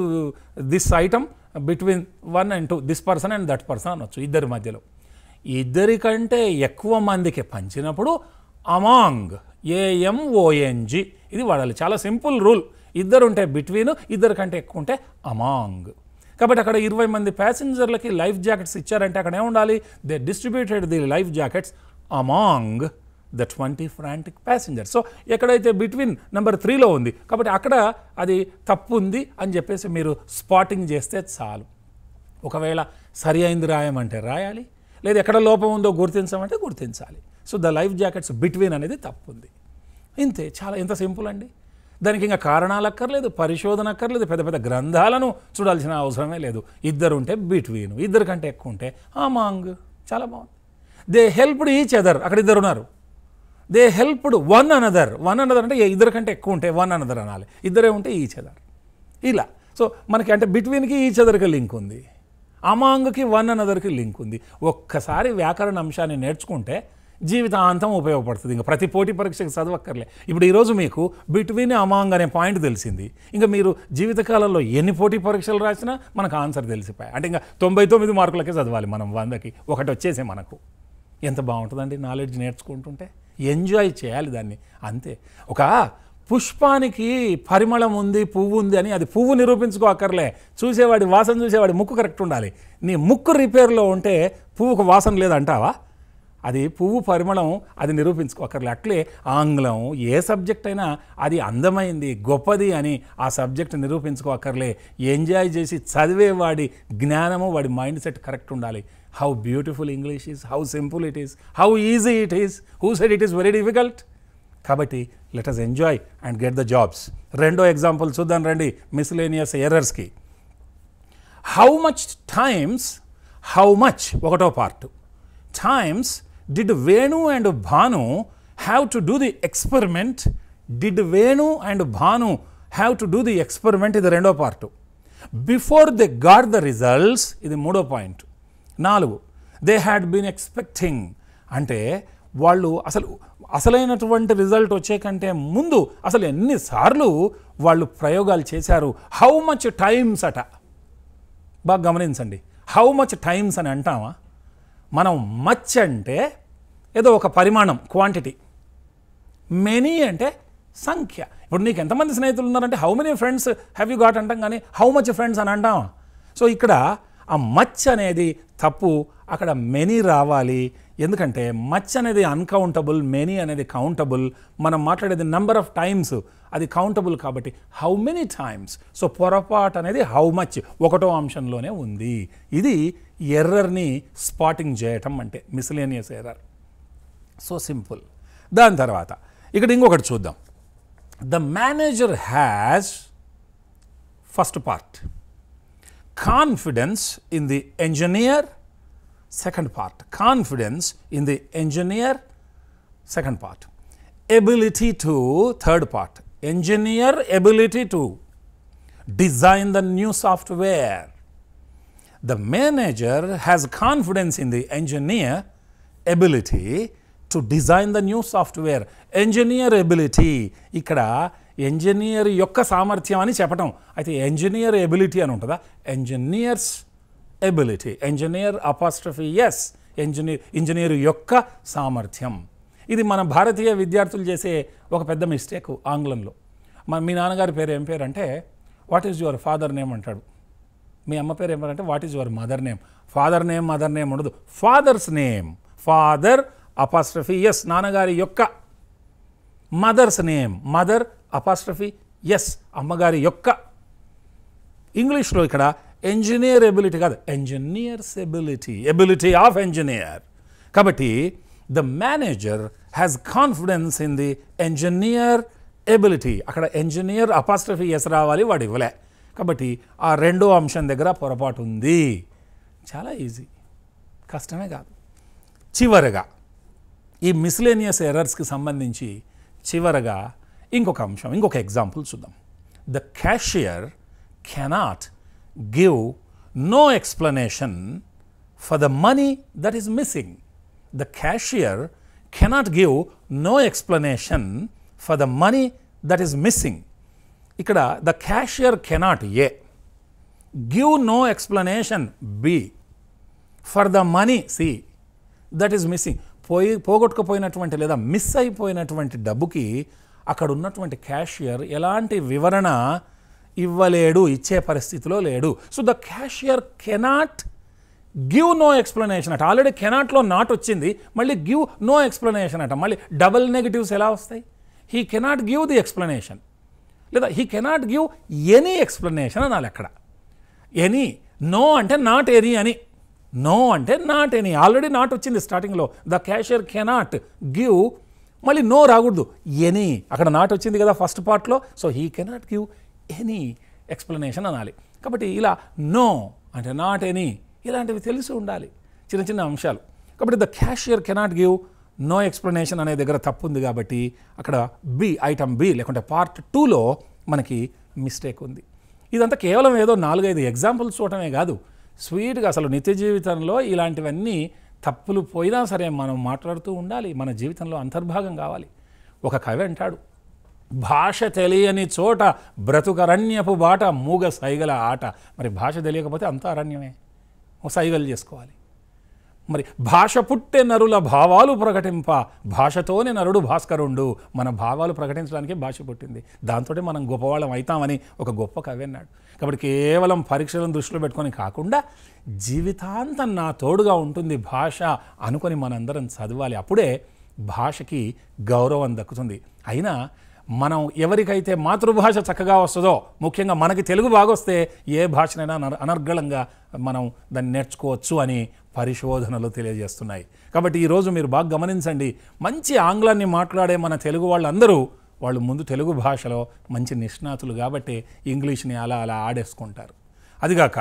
this item between one and two this person and that person అనొచ్చు ఇద్దరి మధ్యలో ఇద్దరికంటే ఎక్కువ మందికి పంచినప్పుడు అమాంగ్ ఏఎంఓఎన్జి ఇది వాడాలి చాలా సింపుల్ రూల్ ఇద్దరు ఉంటే బిట్వీన్ ఇద్దరు కంటే ఎక్కువ ఉంటే అమాంగ్ కాబట్టి అక్కడ ఇరవై మంది ప్యాసింజర్లకి లైఫ్ జాకెట్స్ ఇచ్చారంటే అక్కడ ఏముండాలి they distributed the life jackets among the twenty frantic passenger so ఎక్కడైతే బిట్వీన్ నెంబర్ త్రీలో ఉంది కాబట్టి అక్కడ అది తప్పు ఉంది అని చెప్పేసి మీరు స్పాటింగ్ చేస్తే చాలు ఒకవేళ సరి అయింది రాయమంటే రాయాలి లేదా ఎక్కడ లోపం ఉందో గుర్తించమంటే గుర్తించాలి so the life jackets between అనేది తప్పు ఉంది ఇంతే చాలా ఎంత సింపుల్ అండి దానికి ఇంకా కారణాలు అక్కర్లేదు పరిశోధన అక్కర్లేదు పెద్ద పెద్ద గ్రంథాలను చూడాల్సిన అవసరమే లేదు ఇద్దరు ఉంటే బిట్వీన్ ఇద్దరు కంటే ఎక్కువ ఉంటే ఆ మాంగ్ చాలా బాగుంది దే హెల్ప్డ్ ఈచ్ అదర్ అక్కడ ఇద్దరు ఉన్నారు they helped one another one another అంటే ఇద్దరు కంటే ఎక్కువ ఉంటాయి వన్ అనదర్ అనాలి ఇద్దరే ఉంటే ఈచ్ అదర్ ఇలా సో మనకి అంటే బిట్వీన్కి ఈచ్ అదర్కి లింక్ ఉంది అమాంగ్కి వన్ అనదర్కి లింక్ ఉంది ఒక్కసారి వ్యాకరణ అంశాన్ని నేర్చుకుంటే జీవితాంతం ఉపయోగపడుతుంది ఇంకా ప్రతి పోటీ పరీక్షకు చదవక్కర్లే ఇప్పుడు ఈరోజు మీకు బిట్వీన్ అమాంగ్ అనే పాయింట్ తెలిసింది ఇంకా మీరు జీవితకాలంలో ఎన్ని పోటీ పరీక్షలు రాసినా మనకు ఆన్సర్ తెలిసిపోయాయి అంటే ఇంకా తొంభై తొమ్మిది మార్కులకే చదవాలి మనం వందకి ఒకటి వచ్చేసే మనకు ఎంత బాగుంటుందండి నాలెడ్జ్ నేర్చుకుంటుంటే ఎంజాయ్ చేయాలి దాన్ని అంతే ఒక పుష్పానికి పరిమళం ఉంది పువ్వు ఉంది అని అది పువ్వు నిరూపించుకో అక్కర్లే చూసేవాడి వాసన చూసేవాడి ముక్కు కరెక్ట్ ఉండాలి నీ ముక్కు రిపేర్లో ఉంటే పువ్వుకు వాసన లేదంటావా అది పువ్వు పరిమళం అది నిరూపించుకోకర్లే అట్లే ఆంగ్లం ఏ సబ్జెక్ట్ అయినా అది అందమైంది గొప్పది అని ఆ సబ్జెక్ట్ నిరూపించుకోకర్లే ఎంజాయ్ చేసి చదివేవాడి జ్ఞానము వాడి మైండ్ సెట్ కరెక్ట్ ఉండాలి how beautiful English is, how simple it is, how easy it is. Who said it is very difficult? Kabati, let us enjoy and get the jobs. Rendo example, Sudan Randi, miscellaneous errors ki. How much times, how much, Vakato part, times did Venu and Bhanu have to do the experiment? Did Venu and Bhanu have to do the experiment in the Rendo part? Before they got the results, in the Mudo point. నాలుగు they had been expecting అంటే వాళ్ళు అసలు అసలైనటువంటి result వచ్చే కంటే ముందు అసలు ఎన్నిసార్లు వాళ్ళు ప్రయోగాలు చేశారు హౌ మచ్ టైమ్స్ అట బాగా గమనించండి హౌ మచ్ టైమ్స్ అని అంటామా మనం మచ్ అంటే ఏదో ఒక పరిమాణం క్వాంటిటీ మెనీ అంటే సంఖ్య ఇప్పుడు నీకు ఎంతమంది స్నేహితులు ఉన్నారంటే how many friends have you got అంటాం కానీ హౌ మచ్ ఫ్రెండ్స్ అని అంటాం సో ఇక్కడ ఆ మచ్ అనేది తప్పు అక్కడ మెనీ రావాలి ఎందుకంటే మచ్ అనేది అన్కౌంటబుల్ మెనీ అనేది కౌంటబుల్ మనం మాట్లాడేది నెంబర్ ఆఫ్ టైమ్స్ అది కౌంటబుల్ కాబట్టి హౌ మెనీ టైమ్స్ సో పొరపాటు అనేది హౌ మచ్ ఒకటో అంశంలోనే ఉంది ఇది ఎర్రర్ని స్పాటింగ్ చేయటం అంటే మిస్లేనియస్ ఎర్రర్ సో సింపుల్ దాని తర్వాత ఇక్కడ ఇంకొకటి చూద్దాం the manager has first part confidence in the engineer, second part, confidence in the engineer, second part, ability to, third part, engineer ability to design the new software. The manager has confidence in the engineer ability to design the new software. Engineer ability, ఇక్కడ engineer యొక్క సామర్థ్యం అని చెప్పటం అయితే engineer ability అని ఉంటుందా engineers ability engineer apostrophe S engineer engineer యొక్క సామర్థ్యం ఇది మన భారతీయ విద్యార్థులు చేసే ఒక పెద్ద మిస్టేక్ ఆంగ్లంలో మన మీ నాన్నగారి పేరు ఏం పేరు అంటే what is your father name అంటాడు మీ అమ్మ పేరు ఏమంటే what is your mother name father name mother name ఉండదు father's name father apostrophe S నాన్నగారి యొక్క mother's name mother apostrophe S అమ్మగారి యొక్క ఇంగ్లీష్లో ఇక్కడ ఇంజనీర్ ఎబిలిటీ కాదు engineers ability ability of engineer కాబట్టి the manager has confidence in the engineer ability అక్కడ ఇంజనీర్ అపాస్ట్రఫీ ఎస్ రావాలి వాడు ఇవ్వలే కాబట్టి ఆ రెండో అంశం దగ్గర పొరపాటు ఉంది చాలా ఈజీ కష్టమే కాదు చివరగా ఈ మిస్లేనియస్ ఎర్రర్స్కి సంబంధించి చివరగా ఇంకొక అంశం ఇంకొక ఎగ్జాంపుల్ చూద్దాం the cashier cannot give no explanation for the money that is missing the cashier cannot give no explanation for the money that is missing ఇక్కడ the cashier cannot A give no explanation B for the money C that is missing పోయి పోగొట్టుకుపోయినటువంటి లేదా miss అయిపోయినటువంటి డబ్బుకి అక్కడ ఉన్నటువంటి cashier ఎలాంటి వివరణ ఇవ్వలేడు ఇచ్చే పరిస్థితిలో లేడు so the cashier cannot give no explanation అట ఆల్రెడీ కెనాట్లో నాట్ వచ్చింది మళ్ళీ గివ్ నో ఎక్స్ప్లెనేషన్ అట మళ్ళీ డబల్ నెగిటివ్స్ ఎలా వస్తాయి he cannot give the explanation లేదా he cannot give any explanation అనాలి అక్కడ ఎనీ నో అంటే నాట్ ఎనీ అని నో అంటే నాట్ ఎనీ ఆల్రెడీ నాట్ వచ్చింది స్టార్టింగ్లో ద క్యాషియర్ కెనాట్ గివ్ మళ్ళీ నో రాకూడదు ఎనీ అక్కడ నాట్ వచ్చింది కదా ఫస్ట్ పార్ట్లో so he cannot give any explanation అనాలి కాబట్టి ఇలా నో అంటే నాట్ ఎనీ ఇలాంటివి తెలిసి ఉండాలి చిన్న చిన్న అంశాలు కాబట్టి the cashier cannot give no explanation అనే దగ్గర తప్పు ఉంది కాబట్టి అక్కడ బి ఐటమ్ బి లేకుంటే పార్ట్ టూలో మనకి మిస్టేక్ ఉంది ఇదంతా కేవలం ఏదో నాలుగైదు ఎగ్జాంపుల్స్ చూడటమే కాదు స్వీట్గా అసలు నిత్య జీవితంలో ఇలాంటివన్నీ తప్పులు పోయినా సరే మనం మాట్లాడుతూ ఉండాలి మన జీవితంలో అంతర్భాగం కావాలి ఒక కవి అంటాడు భాష తెలియని చోట బ్రతుకరణ్యపు బాట మూగ సైగల ఆట మరి భాష తెలియకపోతే అంత అరణ్యమే సైగలు చేసుకోవాలి మరి భాష పుట్టే నరుల భావాలు ప్రకటింప భాషతోనే నరుడు భాస్కరుండు మన భావాలు ప్రకటించడానికే భాష పుట్టింది దాంతోనే మనం గొప్పవాళ్ళం అవుతామని ఒక గొప్ప కవి అన్నాడు కాబట్టి కేవలం పరీక్షలను దృష్టిలో పెట్టుకొని కాకుండా జీవితాంతం నా తోడుగా ఉంటుంది భాష అనుకొని మనందరం చదవాలి అప్పుడే భాషకి గౌరవం దక్కుతుంది అయినా మనం ఎవరికైతే మాతృభాష చక్కగా వస్తుందో ముఖ్యంగా మనకి తెలుగు బాగొస్తే ఏ భాషనైనా అనర్గళంగా మనం దాన్ని నేర్చుకోవచ్చు అని పరిశోధనలు తెలియజేస్తున్నాయి కాబట్టి ఈరోజు మీరు బాగా గమనించండి మంచి ఆంగ్లాన్ని మాట్లాడే మన తెలుగు వాళ్ళందరూ వాళ్ళు ముందు తెలుగు భాషలో మంచి నిష్ణాతులు కాబట్టి ఇంగ్లీష్ని అలా అలా ఆడేసుకుంటారు అదిగాక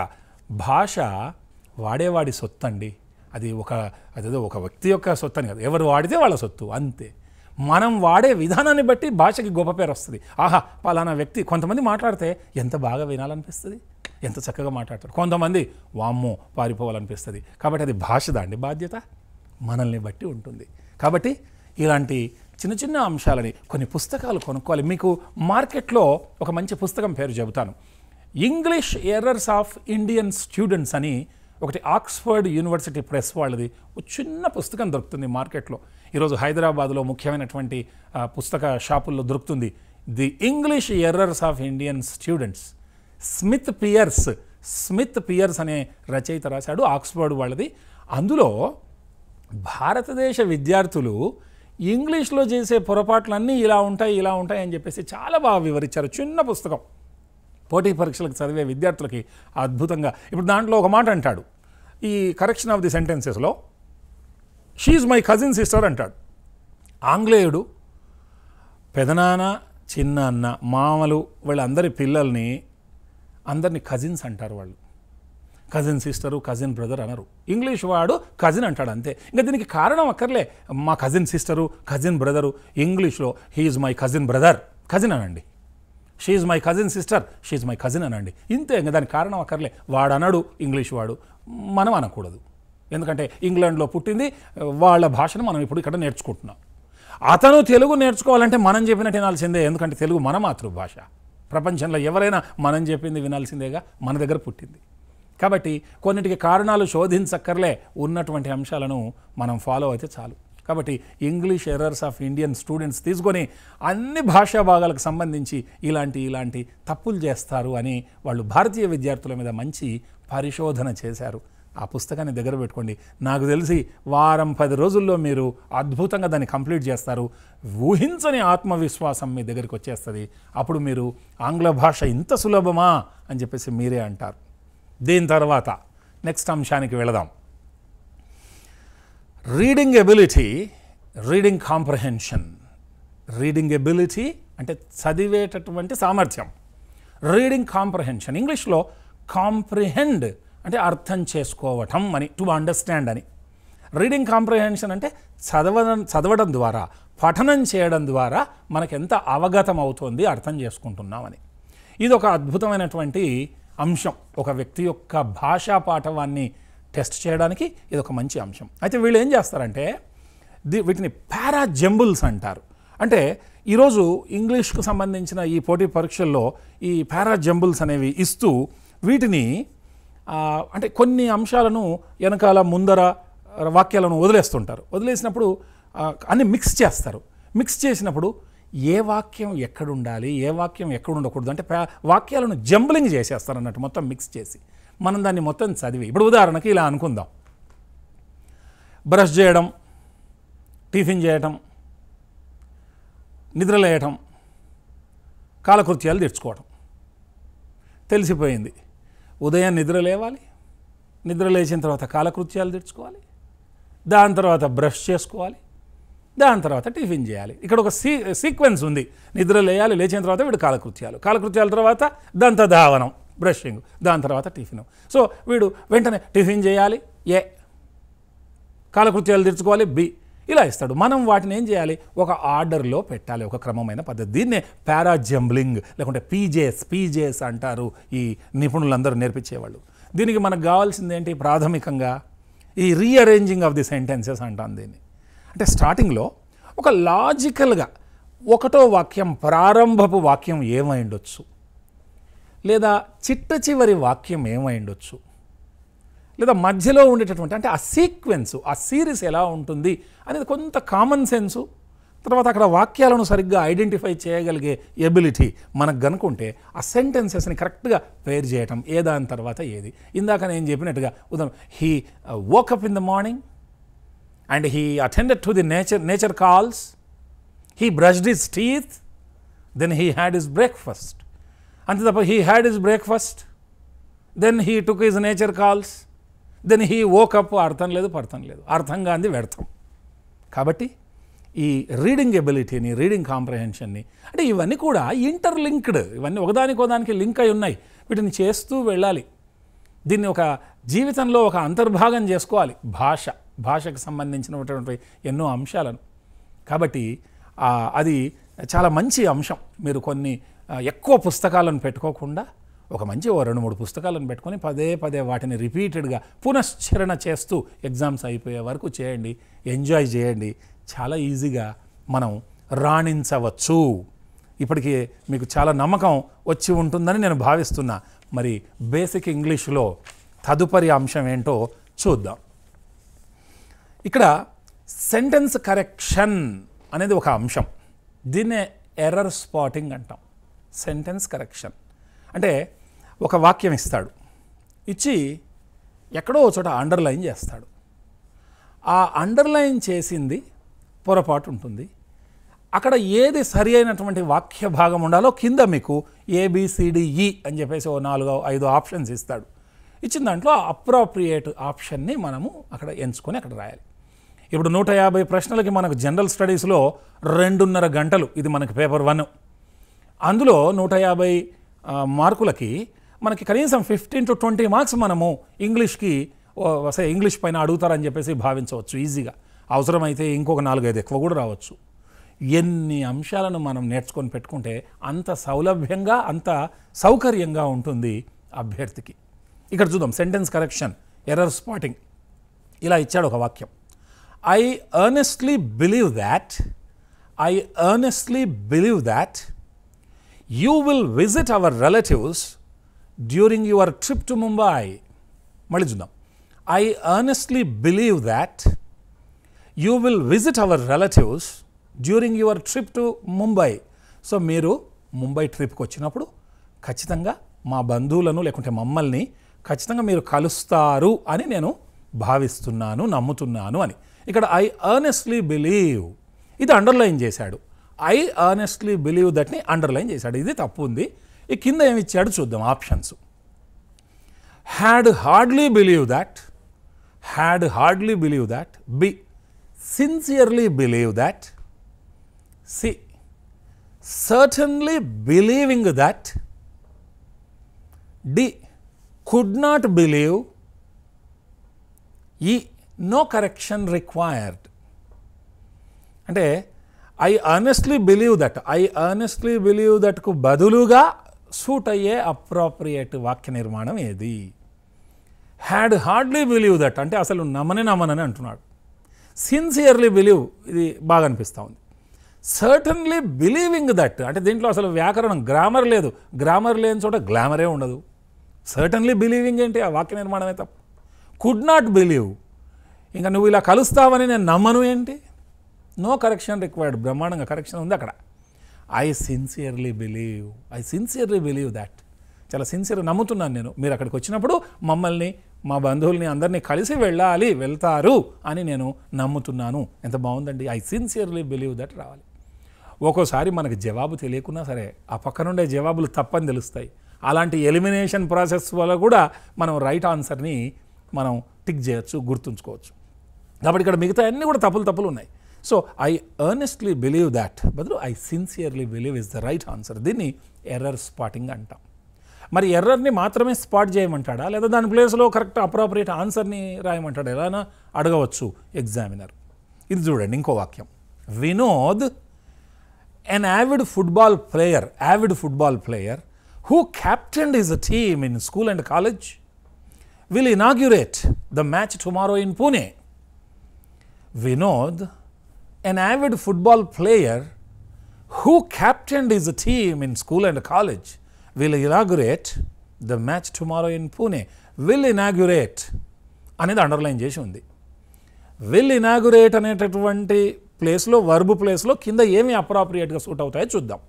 భాష వాడేవాడి అండి అది ఒక అదేదో ఒక వ్యక్తి యొక్క అని కాదు ఎవరు వాడితే వాళ్ళ సొత్తు అంతే మనం వాడే విధానాన్ని బట్టి భాషకి గొప్ప పేరు వస్తుంది ఆహా పలానా వ్యక్తి కొంతమంది మాట్లాడితే ఎంత బాగా వినాలనిపిస్తుంది ఎంత చక్కగా మాట్లాడతారు కొంతమంది వామ్మో పారిపోవాలనిపిస్తుంది కాబట్టి అది భాష దాండి బాధ్యత మనల్ని బట్టి ఉంటుంది కాబట్టి ఇలాంటి చిన్న చిన్న అంశాలని కొన్ని పుస్తకాలు కొనుక్కోవాలి మీకు మార్కెట్లో ఒక మంచి పుస్తకం పేరు చెబుతాను English errors of Indian students అని ఒకటి ఆక్స్ఫర్డ్ యూనివర్సిటీ ప్రెస్ వాళ్ళది ఒక చిన్న పుస్తకం దొరుకుతుంది మార్కెట్లో ఈరోజు హైదరాబాద్లో ముఖ్యమైనటువంటి పుస్తక షాపుల్లో దొరుకుతుంది the English errors of Indian students Smith Pearse Smith Pearse అనే రచయిత రాశాడు ఆక్స్ఫర్డ్ వాళ్ళది అందులో భారతదేశ విద్యార్థులు ఇంగ్లీష్లో చేసే పొరపాట్లన్నీ ఇలా ఉంటాయి ఇలా ఉంటాయి అని చెప్పేసి చాలా బాగా వివరించారు చిన్న పుస్తకం పోటీ పరీక్షలకు చదివే విద్యార్థులకి అద్భుతంగా ఇప్పుడు దాంట్లో ఒక మాట అంటాడు ఈ కరెక్షన్ ఆఫ్ ది సెంటెన్సెస్లో షీఈ్ మై కజిన్ సిస్టర్ అంటాడు ఆంగ్లేయుడు పెదనాన్న చిన్నాన్న మామలు వీళ్ళందరి పిల్లల్ని అందరిని కజిన్స్ అంటారు వాళ్ళు కజిన్ సిస్టరు కజిన్ బ్రదర్ అనరు ఇంగ్లీష్ వాడు కజిన్ అంటాడు అంతే ఇంకా దీనికి కారణం అక్కర్లే మా కజిన్ సిస్టరు కజిన్ బ్రదరు ఇంగ్లీష్లో he's my cousin brother cousin అనండి she's my cousin sister she's my cousin అనండి ఇంతే ఇంకా దానికి కారణం అక్కర్లే వాడు అనడు ఇంగ్లీష్ వాడు మనం అనకూడదు ఎందుకంటే ఇంగ్లాండ్లో పుట్టింది వాళ్ళ భాషను మనం ఇప్పుడు ఇక్కడ నేర్చుకుంటున్నాం అతను తెలుగు నేర్చుకోవాలంటే మనం చెప్పినట్టు వినాల్సిందే ఎందుకంటే తెలుగు మన మాతృభాష ప్రపంచంలో ఎవరైనా మనం చెప్పింది వినాల్సిందేగా మన దగ్గర పుట్టింది కాబట్టి కొన్నిటికి కారణాలు శోధించక్కర్లే ఉన్నటువంటి అంశాలను మనం ఫాలో అయితే చాలు కాబట్టి English errors of Indian students తీసుకొని అన్ని భాషా భాగాలకు సంబంధించి ఇలాంటి ఇలాంటి తప్పులు చేస్తారు అని వాళ్ళు భారతీయ విద్యార్థుల మీద మంచి పరిశోధన చేశారు ఆ పుస్తకాన్ని దగ్గర పెట్టుకోండి నాకు తెలిసి వారం పది రోజుల్లో మీరు అద్భుతంగా దాన్ని కంప్లీట్ చేస్తారు ఊహించని ఆత్మవిశ్వాసం మీ దగ్గరికి వచ్చేస్తుంది అప్పుడు మీరు ఆంగ్ల భాష ఇంత సులభమా అని చెప్పేసి మీరే అంటారు దీని తర్వాత నెక్స్ట్ అంశానికి వెళదాం reading ability reading comprehension reading ability అంటే చదివేటటువంటి సామర్థ్యం రీడింగ్ కాంప్రహెన్షన్ ఇంగ్లీష్లో కాంప్రిహెండ్ అంటే అర్థం చేసుకోవటం అని టు అండర్స్టాండ్ అని రీడింగ్ కాంప్రిహెన్షన్ అంటే చదవడం చదవడం ద్వారా పఠనం చేయడం ద్వారా మనకెంత అవగతం అవుతుంది అర్థం చేసుకుంటున్నామని ఇది ఒక అద్భుతమైనటువంటి అంశం ఒక వ్యక్తి యొక్క భాషా పాఠవాన్ని టెస్ట్ చేయడానికి ఇది ఒక మంచి అంశం అయితే వీళ్ళు ఏం చేస్తారంటే ది వీటిని జంబుల్స్ అంటారు అంటే ఈరోజు ఇంగ్లీష్కు సంబంధించిన ఈ పోటీ పరీక్షల్లో ఈ పారాజెంబుల్స్ అనేవి ఇస్తూ వీటిని అంటే కొన్ని అంశాలను వెనకాల ముందర వాక్యాలను వదిలేస్తుంటారు వదిలేసినప్పుడు అన్ని మిక్స్ చేస్తారు మిక్స్ చేసినప్పుడు ఏ వాక్యం ఎక్కడుండాలి ఏ వాక్యం ఎక్కడ ఉండకూడదు అంటే వాక్యాలను జంబ్లింగ్ చేసేస్తారు అన్నట్టు మొత్తం మిక్స్ చేసి మనం దాన్ని మొత్తం చదివి ఇప్పుడు ఉదాహరణకి ఇలా అనుకుందాం బ్రష్ చేయడం టిఫిన్ చేయటం నిద్రలేయటం కాలకృత్యాలు తెచ్చుకోవటం తెలిసిపోయింది ఉదయం నిద్ర లేవాలి నిద్ర లేచిన తర్వాత కాలకృత్యాలు తెచ్చుకోవాలి దాని తర్వాత బ్రష్ చేసుకోవాలి దాని తర్వాత టిఫిన్ చేయాలి ఇక్కడ ఒక సీ సీక్వెన్స్ ఉంది నిద్ర లేయాలి లేచిన తర్వాత వీడు కాలకృత్యాలు కాలకృత్యాల తర్వాత దంత ధావనం బ్రషింగ్ దాని తర్వాత టిఫిన్ సో వీడు వెంటనే టిఫిన్ చేయాలి ఏ కాలకృత్యాలు తెచ్చుకోవాలి బి ఇలా ఇస్తాడు మనం వాటిని ఏం చేయాలి ఒక ఆర్డర్లో పెట్టాలి ఒక క్రమమైన పద్ధతి దీన్నే పారాజంబ్లింగ్ లేకుంటే పీజేస్ పీజేస్ అంటారు ఈ నిపుణులందరూ నేర్పించేవాళ్ళు దీనికి మనకు కావాల్సింది ఏంటి ప్రాథమికంగా ఈ రీఅరేంజింగ్ ఆఫ్ ది సెంటెన్సెస్ అంటాం దీన్ని అంటే స్టార్టింగ్లో ఒక లాజికల్గా ఒకటో వాక్యం ప్రారంభపు వాక్యం ఏమై ఉండొచ్చు లేదా చిట్ట చివరి వాక్యం ఏమై ఉండొచ్చు లేదా మధ్యలో ఉండేటటువంటి అంటే ఆ సీక్వెన్స్ ఆ సిరీస్ ఎలా ఉంటుంది అనేది కొంత కామన్ సెన్సు తర్వాత అక్కడ వాక్యాలను సరిగ్గా ఐడెంటిఫై చేయగలిగే ఎబిలిటీ మనకు కనుకుంటే ఆ సెంటెన్సెస్ని కరెక్ట్గా పేర్ చేయటం ఏ దాని తర్వాత ఏది ఇందాక నేను చెప్పినట్టుగా ఉదాహరణ he woke up in the morning and he attended to the nature nature calls he brushed his teeth then he had his breakfast అంతే తప్ప he had his breakfast then he took his nature calls then he woke up అర్థం లేదు పర్థం లేదు అర్థం అంది వ్యర్థం కాబట్టి ఈ రీడింగ్ ఎబిలిటీని రీడింగ్ కాంప్రహెన్షన్ని అంటే ఇవన్నీ కూడా ఇంటర్లింక్డ్ ఇవన్నీ ఒకదానికోదానికి లింక్ అయి ఉన్నాయి వీటిని చేస్తూ వెళ్ళాలి దీన్ని ఒక జీవితంలో ఒక అంతర్భాగం చేసుకోవాలి భాష భాషకు సంబంధించినటువంటి ఎన్నో అంశాలను కాబట్టి అది చాలా మంచి అంశం మీరు కొన్ని ఎక్కువ పుస్తకాలను పెట్టుకోకుండా ఒక మంచి ఓ రెండు మూడు పుస్తకాలను పెట్టుకొని పదే పదే వాటిని రిపీటెడ్గా పునశ్చరణ చేస్తూ ఎగ్జామ్స్ అయిపోయే వరకు చేయండి ఎంజాయ్ చేయండి చాలా ఈజీగా మనం రాణించవచ్చు ఇప్పటికీ మీకు చాలా నమ్మకం వచ్చి ఉంటుందని నేను భావిస్తున్నా మరి బేసిక్ ఇంగ్లీష్లో తదుపరి అంశం ఏంటో చూద్దాం ఇక్కడ సెంటెన్స్ కరెక్షన్ అనేది ఒక అంశం దీన్నే ఎర్రర్ స్పాటింగ్ అంటాం సెంటెన్స్ కరెక్షన్ అంటే ఒక వాక్యం ఇస్తాడు ఇచ్చి ఎక్కడో చోట అండర్లైన్ చేస్తాడు ఆ అండర్లైన్ చేసింది పొరపాటు ఉంటుంది అక్కడ ఏది సరి అయినటువంటి వాక్య భాగం ఉండాలో కింద మీకు ఏబిసిడిఈ e అని చెప్పేసి ఓ నాలుగో ఐదో ఆప్షన్స్ ఇస్తాడు ఇచ్చిన దాంట్లో అప్రోప్రియేట్ ఆప్షన్ని మనము అక్కడ ఎంచుకొని అక్కడ రాయాలి ఇప్పుడు నూట యాభై ప్రశ్నలకి మనకు జనరల్ స్టడీస్లో రెండున్నర గంటలు ఇది మనకి పేపర్ వన్ అందులో నూట యాభై మార్కులకి మనకి కనీసం ఫిఫ్టీన్ టు ట్వంటీ మార్క్స్ మనము ఇంగ్లీష్కి సరే ఇంగ్లీష్ పైన అడుగుతారని చెప్పేసి భావించవచ్చు ఈజీగా అవసరమైతే ఇంకొక నాలుగైదు ఎక్కువ కూడా రావచ్చు ఎన్ని అంశాలను మనం నేర్చుకొని పెట్టుకుంటే అంత సౌలభ్యంగా అంత సౌకర్యంగా ఉంటుంది అభ్యర్థికి ఇక్కడ చూద్దాం సెంటెన్స్ కరెక్షన్ ఎర్రర్ స్పాటింగ్ ఇలా ఇచ్చాడు ఒక వాక్యం I earnestly believe that I earnestly believe that you will visit our relatives during your trip to Mumbai మళ్ళీ చూద్దాం I earnestly believe that you will visit our relatives during your trip to Mumbai so మీరు ముంబై ట్రిప్కి వచ్చినప్పుడు ఖచ్చితంగా మా బంధువులను లేకుంటే మమ్మల్ని ఖచ్చితంగా మీరు కలుస్తారు అని నేను భావిస్తున్నాను నమ్ముతున్నాను అని ఇక్కడ ఐ ఎర్నెస్ట్లీ బిలీవ్ ఇది అండర్లైన్ చేశాడు ఐ ఆనెస్ట్లీ బిలీవ్ దట్ని అండర్లైన్ చేశాడు ఇది తప్పు ఉంది ఈ కింద ఏమి ఇచ్చాడు చూద్దాం options had hardly believe that had hardly believe that B sincerely believe that C certainly believing that D could not believe E no correction required అంటే I honestly believe that I honestly believe దట్కు బదులుగా suit అయ్యే appropriate వాక్య నిర్మాణం ఏది had hardly believe that అంటే అసలు నమ్మని నమ్మనని అంటున్నాడు సిన్సియర్లీ బిలీవ్ ఇది బాగా అనిపిస్తూ ఉంది సర్టన్లీ బిలీవింగ్ దట్ అంటే దీంట్లో అసలు వ్యాకరణం గ్రామర్ లేదు గ్రామర్ లేని చోట గ్లామరే ఉండదు సర్టన్లీ బిలీవింగ్ ఏంటి ఆ వాక్య నిర్మాణమే తప్పు కుడ్ నాట్ బిలీవ్ ఇంకా నువ్వు ఇలా కలుస్తావని నేను నమ్మను ఏంటి నో కరెక్షన్ రిక్వైర్డ్ బ్రహ్మాండంగా కరెక్షన్ ఉంది అక్కడ I sincerely believe I sincerely believe that చాలా సిన్సియర్ నమ్ముతున్నాను నేను మీరు అక్కడికి వచ్చినప్పుడు మమ్మల్ని మా బంధువుల్ని అందరినీ కలిసి వెళ్ళాలి వెళ్తారు అని నేను నమ్ముతున్నాను ఎంత బాగుందండి ఐ సిన్సియర్లీ బిలీవ్ దట్ రావాలి ఒక్కోసారి మనకు జవాబు తెలియకున్నా సరే ఆ పక్క నుండే జవాబులు తప్పని తెలుస్తాయి అలాంటి ఎలిమినేషన్ ప్రాసెస్ వల్ల కూడా మనం రైట్ ఆన్సర్ని మనం టిక్ చేయొచ్చు గుర్తుంచుకోవచ్చు కాబట్టి ఇక్కడ మిగతా అన్నీ కూడా తప్పులు తప్పులు ఉన్నాయి so I earnestly believe that బదులు I sincerely believe is the right answer దీన్ని ఎర్రర్ స్పాటింగ్ అంటాం మరి ఎర్రర్ని మాత్రమే స్పాట్ చేయమంటాడా లేదా దాని ప్లేస్లో కరెక్ట్ అప్రాపరియేట్ ఆన్సర్ని రాయమంటాడు ఎలానా అడగవచ్చు ఎగ్జామినర్ ఇది చూడండి ఇంకో వాక్యం Vinod an avid football player avid football player who captain is a team in school and college will inaugurate the match tomorrow in Pune Vinod an avid football player who captained his team in school and college will inaugurate the match tomorrow in Pune. Will inaugurate అనేది underline చేసి ఉంది will ఇనాగురేట్ అనేటటువంటి ప్లేస్లో verb ప్లేస్లో కింద ఏమి అప్రాప్రియేట్గా suit అవుతాయో చూద్దాం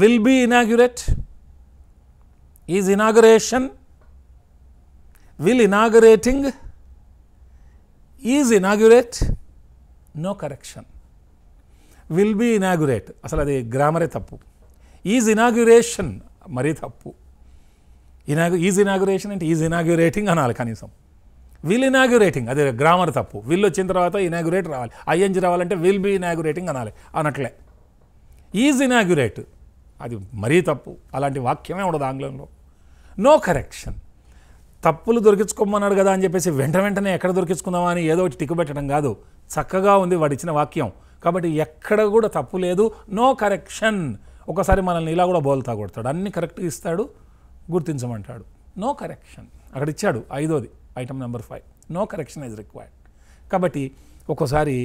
will be inaugurate is inauguration. Will inaugurating. Is inaugurate. No correction will be inaugurate అసలు అది గ్రామరే తప్పు ఈజ్ ఇనాగ్యురేషన్ మరీ తప్పు ఇనాగు ఈజ్ ఇనాగ్యురేషన్ అంటే ఈజ్ ఇనాగ్యురేటింగ్ అనాలి కనీసం విల్ ఇనాగ్యురేటింగ్ అదే గ్రామర్ తప్పు విల్ వచ్చిన తర్వాత ఇనాగ్యురేట్ రావాలి ఐఎన్జి రావాలంటే విల్ బీ ఇనాగ్యురేటింగ్ అనాలి అనట్లే ఈజ్ ఇనాగ్యురేట్ అది మరీ తప్పు అలాంటి వాక్యమే ఉండదు ఆంగ్లంలో నో కరెక్షన్ తప్పులు దొరికించుకోమన్నాడు కదా అని చెప్పేసి వెంట వెంటనే ఎక్కడ దొరికించుకుందామా అని ఏదో ఒకటి టిక్కు పెట్టడం కాదు చక్కగా ఉంది వాడు ఇచ్చిన వాక్యం కాబట్టి ఎక్కడ కూడా తప్పు లేదు నో కరెక్షన్ ఒకసారి మనల్ని ఇలా కూడా బోల్తా కొడతాడు అన్ని కరెక్ట్గా ఇస్తాడు గుర్తించమంటాడు నో కరెక్షన్ అక్కడ ఇచ్చాడు ఐదోది item number five no correction is required కాబట్టి ఒక్కోసారి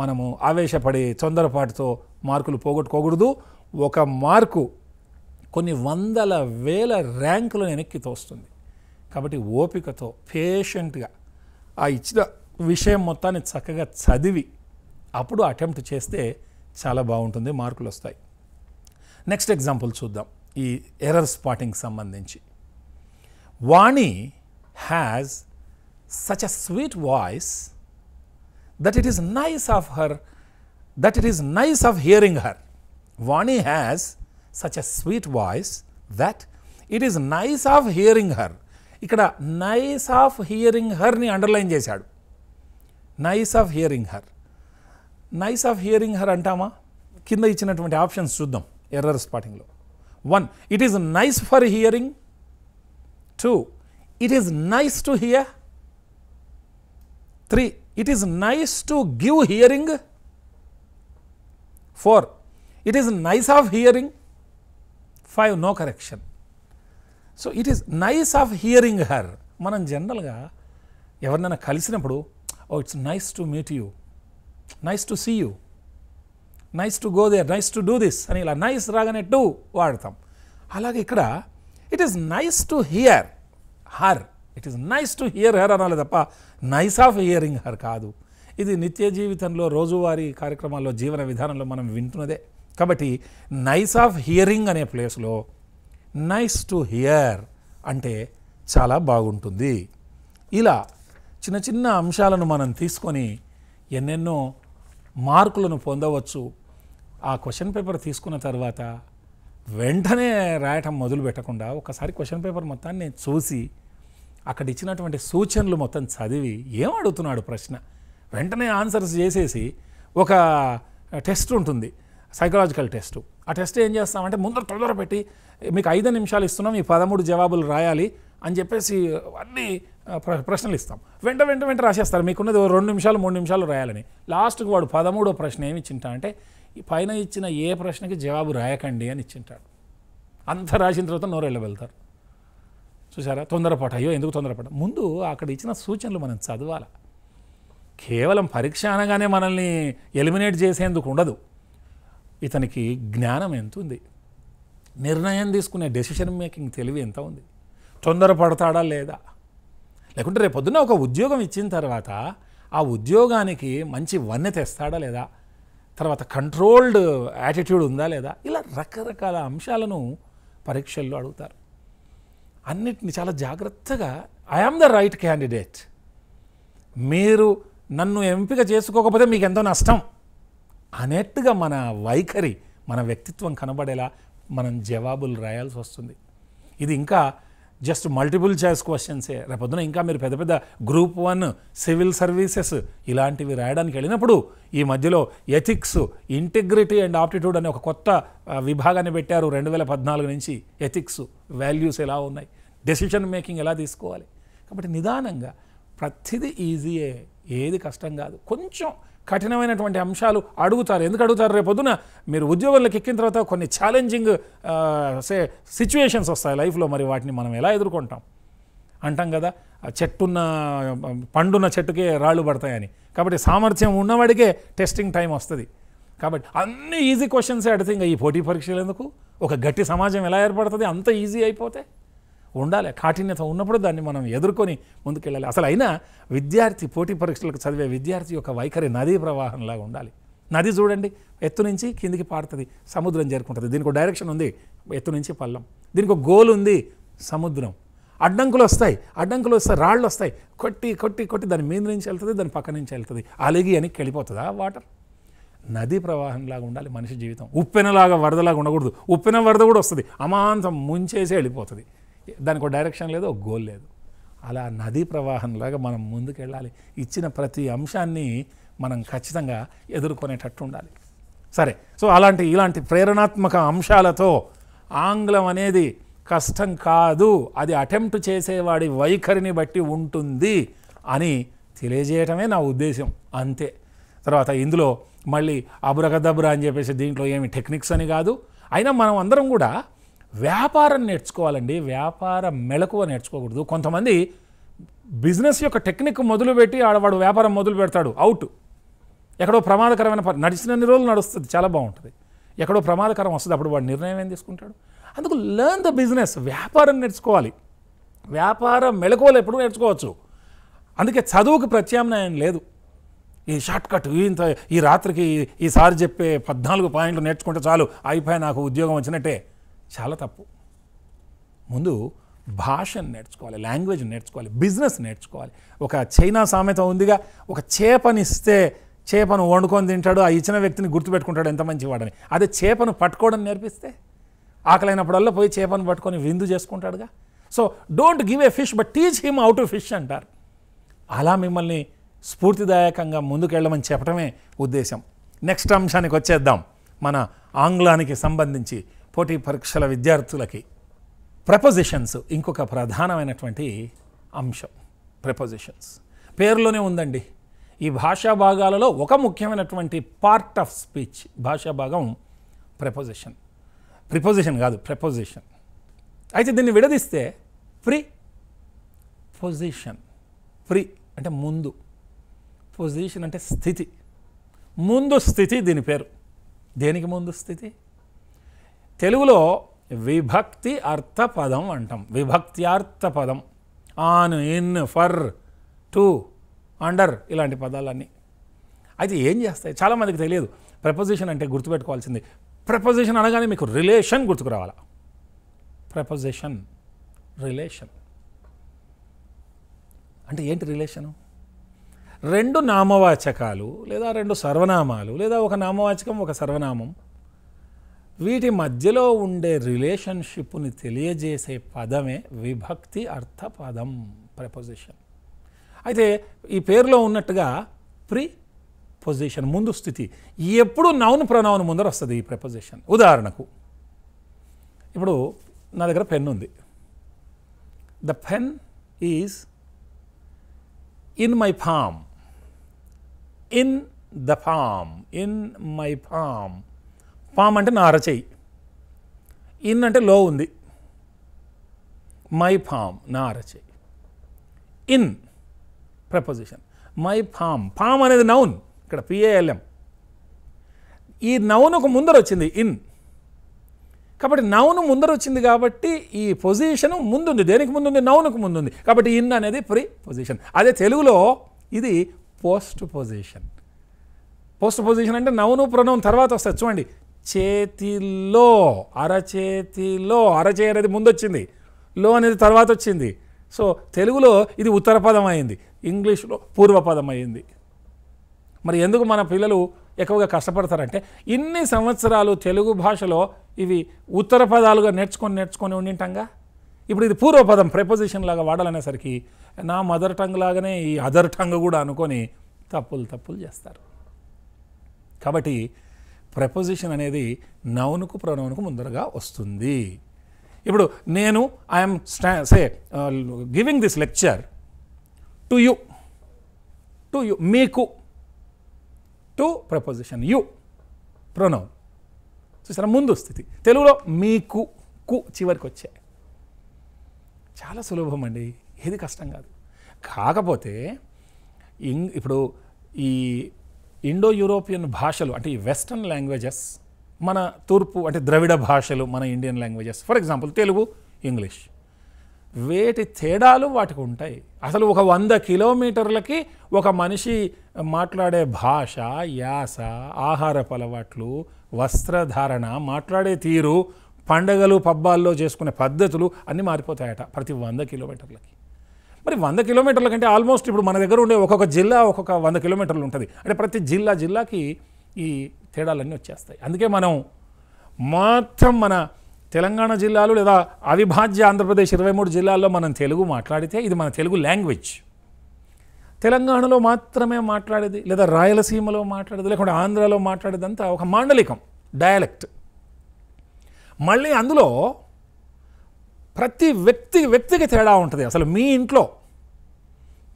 మనము ఆవేశపడి తొందరపాటుతో మార్కులు పోగొట్టుకోకూడదు ఒక మార్కు కొన్ని వందల వేల ర్యాంకులను వెనక్కి తోస్తుంది కాబట్టి ఓపికతో పేషెంట్గా ఆ ఇచ్చిన విషయం మొత్తాన్ని చక్కగా చదివి అప్పుడు అటెంప్ట్ చేస్తే చాలా బాగుంటుంది మార్కులు వస్తాయి నెక్స్ట్ ఎగ్జాంపుల్ చూద్దాం ఈ ఎర్రర్ స్పాటింగ్ సంబంధించి Vani has such a sweet voice that it is nice of her that it is nice of hearing her Vani has such a sweet voice that it is nice of hearing her ఇక్కడ nice of hearing హర్ని underline చేశాడు nice of hearing her nice of hearing her అంటామా కింద ఇచ్చినటువంటి options చూద్దాం error స్పాటింగ్లో one it is nice for hearing two it is nice to here three it is nice to give hearing four it is nice of hearing five no correction so it is nice of hearing her మనం జనరల్గా ఎవరినైనా కలిసినప్పుడు oh it is nice to meet you, nice to see you, nice to go there nice to do this అని ఇలా nice రాగానే to వాడతాం అలాగే ఇక్కడ it is nice to hear her it is nice to hear her అనాలి తప్ప nice of hearing her కాదు ఇది నిత్య జీవితంలో రోజువారీ కార్యక్రమాల్లో జీవన విధానంలో మనం వింటున్నదే కాబట్టి నైస్ ఆఫ్ హియరింగ్ అనే ప్లేస్లో నైస్ టు హియర్ అంటే చాలా బాగుంటుంది ఇలా చిన్న చిన్న అంశాలను మనం తీసుకొని ఎన్నెన్నో మార్కులను పొందవచ్చు ఆ క్వశ్చన్ పేపర్ తీసుకున్న తర్వాత వెంటనే రాయటం మొదలు పెట్టకుండా ఒకసారి క్వశ్చన్ పేపర్ మొత్తాన్ని చూసి అక్కడ ఇచ్చినటువంటి సూచనలు మొత్తం చదివి ఏం అడుగుతున్నాడు ప్రశ్న వెంటనే ఆన్సర్స్ చేసేసి ఒక టెస్ట్ ఉంటుంది సైకలాజికల్ టెస్ట్ ఆ టెస్ట్ ఏం చేస్తామంటే ముందర తొందర పెట్టి మీకు ఐదు నిమిషాలు ఇస్తున్నాం ఈ పదమూడు జవాబులు రాయాలి అని చెప్పేసి అన్నీ ప్రశ్నలు ఇస్తాం వెంట వెంట వెంట రాసేస్తారు మీకున్నది రెండు నిమిషాలు మూడు నిమిషాలు రాయాలని లాస్ట్కి వాడు పదమూడో ప్రశ్న ఏమి ఇచ్చింటా అంటే పైన ఇచ్చిన ఏ ప్రశ్నకి జవాబు రాయకండి అని ఇచ్చింటాడు అంత రాసిన తర్వాత నోరెళ్ళ వెళ్తారు చూసారా తొందరపాటు అయ్యో ఎందుకు తొందరపాటు ముందు అక్కడ ఇచ్చిన సూచనలు మనం చదవాలి కేవలం పరీక్ష అనగానే మనల్ని ఎలిమినేట్ చేసేందుకు ఉండదు ఇతనికి జ్ఞానం ఎంత ఉంది నిర్ణయం తీసుకునే డెసిషన్ మేకింగ్ తెలివి ఎంత ఉంది తొందరపడతాడా లేదా లేకుంటే రేపు పొద్దున్న ఒక ఉద్యోగం ఇచ్చిన తర్వాత ఆ ఉద్యోగానికి మంచి వన్నె తెస్తాడా లేదా తర్వాత కంట్రోల్డ్ యాటిట్యూడ్ ఉందా లేదా ఇలా రకరకాల అంశాలను పరీక్షల్లో అడుగుతారు అన్నిటిని చాలా జాగ్రత్తగా ఐఆమ్ ద రైట్ క్యాండిడేట్ మీరు నన్ను ఎంపిక చేసుకోకపోతే మీకు ఎంతో నష్టం అనేట్టుగా మన వైఖరి మన వ్యక్తిత్వం కనబడేలా మనం జవాబులు రాయాల్సి వస్తుంది ఇది ఇంకా జస్ట్ మల్టిపుల్ చాయిస్ క్వశ్చన్సే రేపొద్దున ఇంకా మీరు పెద్ద పెద్ద గ్రూప్ వన్ సివిల్ సర్వీసెస్ ఇలాంటివి రాయడానికి వెళ్ళినప్పుడు ఈ మధ్యలో ఎథిక్స్ ఇంటిగ్రిటీ అండ్ ఆప్టిట్యూడ్ అనే ఒక కొత్త విభాగాన్ని పెట్టారు రెండు వేల పద్నాలుగు నుంచి ఎథిక్స్ వాల్యూస్ ఎలా ఉన్నాయి డెసిషన్ మేకింగ్ ఎలా తీసుకోవాలి కాబట్టి నిదానంగా ప్రతిదీ ఈజీయే ఏది కష్టం కాదు కొంచెం కఠినమైనటువంటి అంశాలు అడుగుతారు ఎందుకు అడుగుతారు రేపొద్దున మీరు ఉద్యోగంలోకి ఎక్కిన తర్వాత కొన్ని ఛాలెంజింగ్ సే సిచ్యువేషన్స్ వస్తాయి లైఫ్లో మరి వాటిని మనం ఎలా ఎదుర్కొంటాం అంటాం కదా చెట్టున్న పండున్న చెట్టుకే రాళ్ళు పడతాయని కాబట్టి సామర్థ్యం ఉన్నవాడికే టెస్టింగ్ టైం వస్తుంది కాబట్టి అన్ని ఈజీ క్వశ్చన్సే అడితే ఇంకా ఈ పోటీ పరీక్షలు ఎందుకు ఒక గట్టి సమాజం ఎలా ఏర్పడుతుంది అంత ఈజీ అయిపోతే ఉండాలి కాఠిన్యత ఉన్నప్పుడు దాన్ని మనం ఎదుర్కొని ముందుకెళ్ళాలి అసలు అయినా విద్యార్థి పోటీ పరీక్షలకు చదివే విద్యార్థి యొక్క వైఖరి నదీ ప్రవాహంలాగా ఉండాలి నది చూడండి ఎత్తు నుంచి కిందికి పారుతుంది సముద్రం చేరుకుంటుంది దీనికి ఒక డైరెక్షన్ ఉంది ఎత్తు నుంచి పల్లం దీనికి ఒక గోల్ ఉంది సముద్రం అడ్డంకులు వస్తాయి అడ్డంకులు వస్తాయి రాళ్ళు వస్తాయి కొట్టి కొట్టి కొట్టి దాని మీద నుంచి వెళ్తుంది దాని పక్క నుంచి వెళ్తుంది అలిగి అని వెళ్ళిపోతుందా వాటర్ నదీ ప్రవాహంలాగా ఉండాలి మనిషి జీవితం ఉప్పెనలాగా వరదలాగా ఉండకూడదు ఉప్పెన వరద కూడా వస్తుంది అమాంతం ముంచేసి వెళ్ళిపోతుంది దానికి ఒక డైరెక్షన్ లేదు ఒక గోల్ లేదు అలా నదీ ప్రవాహంలాగా మనం ముందుకెళ్ళాలి ఇచ్చిన ప్రతి అంశాన్ని మనం ఖచ్చితంగా ఎదుర్కొనేటట్టు ఉండాలి సరే సో అలాంటి ఇలాంటి ప్రేరణాత్మక అంశాలతో ఆంగ్లం అనేది కష్టం కాదు అది అటెంప్ట్ చేసేవాడి వైఖరిని బట్టి ఉంటుంది అని తెలియజేయటమే నా ఉద్దేశం అంతే తర్వాత ఇందులో మళ్ళీ అబ్రకదబ్ర అని చెప్పేసి దీంట్లో ఏమి టెక్నిక్స్ అని కాదు అయినా మనం అందరం కూడా వ్యాపారం నేర్చుకోవాలండి వ్యాపార మెలకువ నేర్చుకోకూడదు కొంతమంది బిజినెస్ యొక్క టెక్నిక్ మొదలుపెట్టి ఆడవాడు వ్యాపారం మొదలు పెడతాడు అవుట్ ఎక్కడో ప్రమాదకరమైన నడిచినన్ని రోజులు నడుస్తుంది చాలా బాగుంటుంది ఎక్కడో ప్రమాదకరం వస్తుంది అప్పుడు వాడు నిర్ణయం ఏం తీసుకుంటాడు అందుకు లెర్న్ ద బిజినెస్ వ్యాపారం నేర్చుకోవాలి వ్యాపార మెలకువలు ఎప్పుడు నేర్చుకోవచ్చు అందుకే చదువుకు ప్రత్యామ్నాయం లేదు ఈ షార్ట్ కట్ ఇంత ఈ రాత్రికి ఈసారి చెప్పే పద్నాలుగు పాయింట్లు నేర్చుకుంటే చాలు అయిపోయి నాకు ఉద్యోగం వచ్చినట్టే చాలా తప్పు ముందు భాషను నేర్చుకోవాలి లాంగ్వేజ్ నేర్చుకోవాలి బిజినెస్ నేర్చుకోవాలి ఒక చైనా సామెత ఉందిగా ఒక చేపనిస్తే చేపను వండుకొని తింటాడు ఆ ఇచ్చిన వ్యక్తిని గుర్తుపెట్టుకుంటాడు ఎంత మంచి వాడని అదే చేపను పట్టుకోవడం నేర్పిస్తే ఆకలైనప్పుడల్లా పోయి చేపను పట్టుకొని విందు చేసుకుంటాడుగా so don't give a fish but teach him out of fish అంటారు అలా మిమ్మల్ని స్ఫూర్తిదాయకంగా ముందుకెళ్ళమని చెప్పడమే ఉద్దేశం నెక్స్ట్ అంశానికి వచ్చేద్దాం మన ఆంగ్లానికి సంబంధించి పోటీ పరీక్షల విద్యార్థులకి ప్రపోజిషన్స్ ఇంకొక ప్రధానమైనటువంటి అంశం ప్రపోజిషన్స్ పేరులోనే ఉందండి ఈ భాషా భాగాలలో ఒక ముఖ్యమైనటువంటి పార్ట్ ఆఫ్ స్పీచ్ భాషా భాగం ప్రపోజిషన్ ప్రిపోజిషన్ కాదు ప్రపోజిషన్ అయితే దీన్ని విడదీస్తే ప్రి పొజిషన్ ప్రి అంటే ముందు పొజిషన్ అంటే స్థితి ముందు స్థితి దీని పేరు దేనికి ముందు స్థితి తెలుగులో విభక్తి అర్థపదం అంటాం విభక్తి అర్థ పదం on in for to under ఇలాంటి పదాలన్నీ అయితే ఏం చేస్తాయి చాలామందికి తెలియదు ప్రపోజిషన్ అంటే గుర్తుపెట్టుకోవాల్సింది ప్రపోజిషన్ అనగానే మీకు రిలేషన్ గుర్తుకు రావాలా ప్రపోజిషన్ రిలేషన్ అంటే ఏంటి రిలేషను రెండు నామవాచకాలు లేదా రెండు సర్వనామాలు లేదా ఒక నామవాచకం ఒక సర్వనామం వీటి మధ్యలో ఉండే రిలేషన్షిప్ని తెలియజేసే పదమే విభక్తి అర్థ పదం ప్రపోజిషన్ అయితే ఈ పేరులో ఉన్నట్టుగా ప్రి పొజిషన్ ముందు స్థితి ఎప్పుడు నౌన్ ప్రనౌన్ ముందర వస్తుంది ఈ ప్రపోజిషన్ ఉదాహరణకు ఇప్పుడు నా దగ్గర పెన్ ఉంది the pen is in my palm in the palm in my palm palm అంటే నా అరచేయి ఇన్ అంటే లో ఉంది మై ఫామ్ నా అరచేయి in preposition my palm palm అనేది నౌన్ ఇక్కడ పిఏఎల్ఎం ఈ నౌన్ ఒక ముందర వచ్చింది ఇన్ కాబట్టి నౌను ముందర వచ్చింది కాబట్టి ఈ పొజిషను ముందుంది దేనికి ముందుంది నౌనుకు ముందుంది కాబట్టి ఇన్ అనేది ప్రీ పొజిషన్ అదే తెలుగులో ఇది పోస్ట్ పొజిషన్ పోస్ట్ పొజిషన్ అంటే నౌను ప్రణవం తర్వాత వస్తుంది చూడండి చేతిలో అరచేతిలో అరచేయ అనేది ముందొచ్చింది లో అనేది తర్వాత వచ్చింది సో తెలుగులో ఇది ఉత్తర పదం అయింది ఇంగ్లీష్లో పూర్వపదం అయింది మరి ఎందుకు మన పిల్లలు ఎక్కువగా కష్టపడతారంటే ఇన్ని సంవత్సరాలు తెలుగు భాషలో ఇవి ఉత్తర పదాలుగా నేర్చుకొని నేర్చుకొని ఉండింటంగా ఇప్పుడు ఇది పూర్వపదం ప్రెపోజిషన్ లాగా వాడాలనేసరికి నా మదర్ టంగ్ లాగానే ఈ అదర్ టంగ్ కూడా అనుకొని తప్పులు తప్పులు చేస్తారు కాబట్టి ప్రపోజిషన్ అనేది నౌనుకు ప్రొనౌన్కు ముందరగా వస్తుంది ఇప్పుడు నేను ఐఎమ్ స్టా say giving this lecture to you to you మీకు టు ప్రపోజిషన్ యు ప్రొనౌన్ చూసారా ముందు స్థితి తెలుగులో మీకు కు చివరికి వచ్చాయి చాలా సులభం అండి ఏది కష్టం కాదు కాకపోతే ఇప్పుడు ఈ ఇండో యూరోపియన్ భాషలు అంటే ఈ వెస్టర్న్ లాంగ్వేజెస్ మన తూర్పు అంటే ద్రవిడ భాషలు మన Indian languages for example Telugu English వేటి తేడాలు వాటికి ఉంటాయి అసలు ఒక వంద కిలోమీటర్లకి ఒక మనిషి మాట్లాడే భాష యాస ఆహార అలవాట్లు వస్త్రధారణ మాట్లాడే తీరు పండగలు పబ్బాల్లో చేసుకునే పద్ధతులు అన్నీ మారిపోతాయట ప్రతి వంద కిలోమీటర్లకి మరి వంద కిలోమీటర్ల కంటే ఆల్మోస్ట్ ఇప్పుడు మన దగ్గర ఉండే ఒక్కొక్క జిల్లా ఒక్కొక్క వంద కిలోమీటర్లు ఉంటుంది అంటే ప్రతి జిల్లా జిల్లాకి ఈ తేడాలన్నీ వచ్చేస్తాయి అందుకే మనం మొత్తం మన తెలంగాణ జిల్లాలు లేదా అవిభాజ్య ఆంధ్రప్రదేశ్ ఇరవై మూడు జిల్లాల్లో మనం తెలుగు మాట్లాడితే ఇది మన తెలుగు లాంగ్వేజ్ తెలంగాణలో మాత్రమే మాట్లాడేది లేదా రాయలసీమలో మాట్లాడేది లేకుంటే ఆంధ్రాలో మాట్లాడేదంతా ఒక మాండలికం డయాలెక్ట్ మళ్ళీ అందులో ప్రతి వ్యక్తి వ్యక్తికి తేడా ఉంటుంది అసలు మీ ఇంట్లో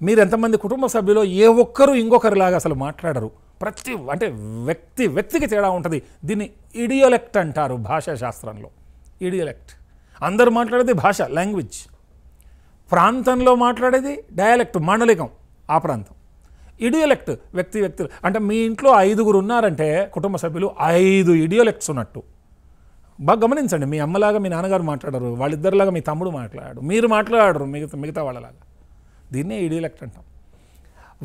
మీరు ఎంతమంది కుటుంబ సభ్యులో ఏ ఒక్కరు ఇంకొకరిలాగా అసలు మాట్లాడరు ప్రతి అంటే వ్యక్తి వ్యక్తికి తేడా ఉంటుంది దీన్ని ఇడియోలెక్ట్ అంటారు భాషా శాస్త్రంలో ఇడియోలెక్ట్ అందరు మాట్లాడేది భాష లాంగ్వేజ్ ప్రాంతంలో మాట్లాడేది డయాలెక్ట్ మాండలికం ఆ ప్రాంతం ఇడియోలెక్ట్ వ్యక్తి వ్యక్తులు అంటే మీ ఇంట్లో ఐదుగురు ఉన్నారంటే కుటుంబ సభ్యులు ఐదు ఇడియోలెక్ట్స్ ఉన్నట్టు బాగా గమనించండి మీ అమ్మలాగా మీ నాన్నగారు మాట్లాడరు వాళ్ళిద్దరిలాగా మీ తమ్ముడు మాట్లాడు మీరు మాట్లాడరు మిగతా మిగతా వాళ్ళలాగా దీన్నే ఈడీలెక్ట్ అంటాం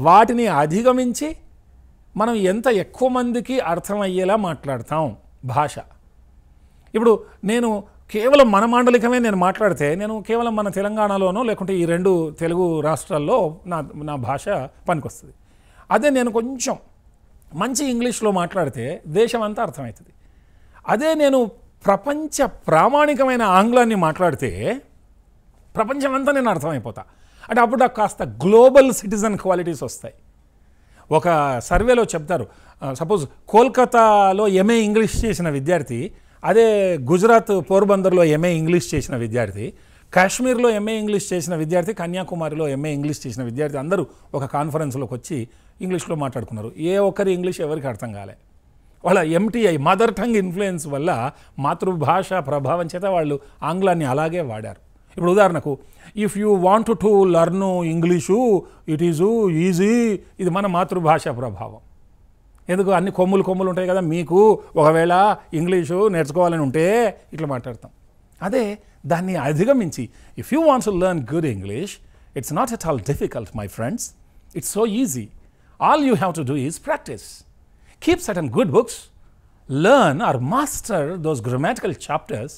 వాటిని అధిగమించి మనం ఎంత ఎక్కువ మందికి అర్థమయ్యేలా మాట్లాడతాం భాష ఇప్పుడు నేను కేవలం మన మాండలికమే నేను మాట్లాడితే నేను కేవలం మన తెలంగాణలోనో లేకుంటే ఈ రెండు తెలుగు రాష్ట్రాల్లో నా నా భాష పనికొస్తుంది అదే నేను కొంచెం మంచి ఇంగ్లీష్లో మాట్లాడితే దేశం అంతా అర్థమవుతుంది అదే నేను ప్రపంచ ప్రామాణికమైన ఆంగ్లాన్ని మాట్లాడితే ప్రపంచమంతా నేను అర్థమైపోతా అంటే అప్పుడు నాకు కాస్త గ్లోబల్ సిటిజన్ క్వాలిటీస్ వస్తాయి ఒక సర్వేలో చెప్తారు సపోజ్ కోల్కతాలో ఎంఏ ఇంగ్లీష్ చేసిన విద్యార్థి అదే గుజరాత్ పోర్బందర్లో ఎంఏ ఇంగ్లీష్ చేసిన విద్యార్థి కాశ్మీర్లో ఎంఏ ఇంగ్లీష్ చేసిన విద్యార్థి కన్యాకుమారిలో ఎంఏ ఇంగ్లీష్ చేసిన విద్యార్థి అందరూ ఒక కాన్ఫరెన్స్లోకి వచ్చి ఇంగ్లీష్లో మాట్లాడుకున్నారు ఏ ఒక్కరి ఇంగ్లీష్ ఎవరికి అర్థం కాలే వాళ్ళ ఎంటీఐ మదర్ టంగ్ ఇన్ఫ్లుయెన్స్ వల్ల మాతృభాష ప్రభావం చేత వాళ్ళు ఆంగ్లాన్ని అలాగే వాడారు ఇప్పుడు ఉదాహరణకు if you want to learn English it is easy ఇది మన మాతృభాష ప్రభావం ఎందుకు అన్ని కొమ్ములు కొమ్ములు ఉంటాయి కదా మీకు ఒకవేళ ఇంగ్లీషు నేర్చుకోవాలని ఉంటే ఇట్లా మాట్లాడతాం అదే దాన్ని అధిగమించి if you wants to learn good English it's not at all difficult my friends it's so easy all you have to do is practice keep certain good books, learn or master those grammatical chapters,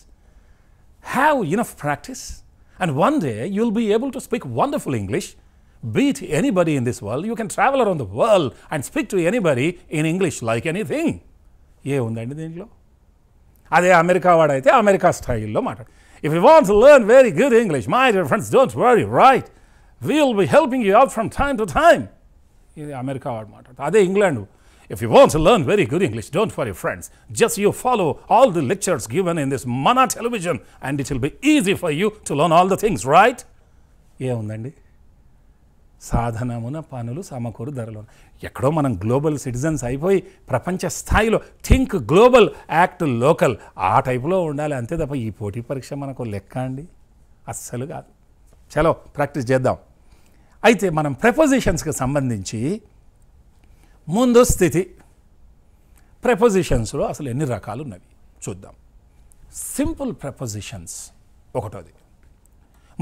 have enough practice and one day you will be able to speak wonderful English, beat anybody in this world. You can travel around the world and speak to anybody in English like anything. America style అదే America వాడైతే America స్టైల్లో మాట్లాడు if you want learn very good English my dear friends don't worry right we'll be helping you out time time to time ఇది America వాడు మాట్లాడు అదే England If you want to learn very good English, don't worry friends. Just you follow all the lectures given in this Mana television and it will be easy for you to learn all the things, right? ఏముందండి సాధనమున పనులు సమకూరు ధరలు ఎక్కడో మనం global citizens అయిపోయి ప్రపంచ స్థాయిలో think global act local ఆ టైప్లో ఉండాలి అంతే తప్ప ఈ పోటీ పరీక్ష మనకు లెక్క అండి అస్సలు కాదు చలో ప్రాక్టీస్ చేద్దాం అయితే మనం ప్రపోజిషన్స్కి సంబంధించి ముందు స్థితి ప్రెపోజిషన్స్లో అసలు ఎన్ని రకాలు ఉన్నవి చూద్దాం సింపుల్ ప్రెపోజిషన్స్ ఒకటోది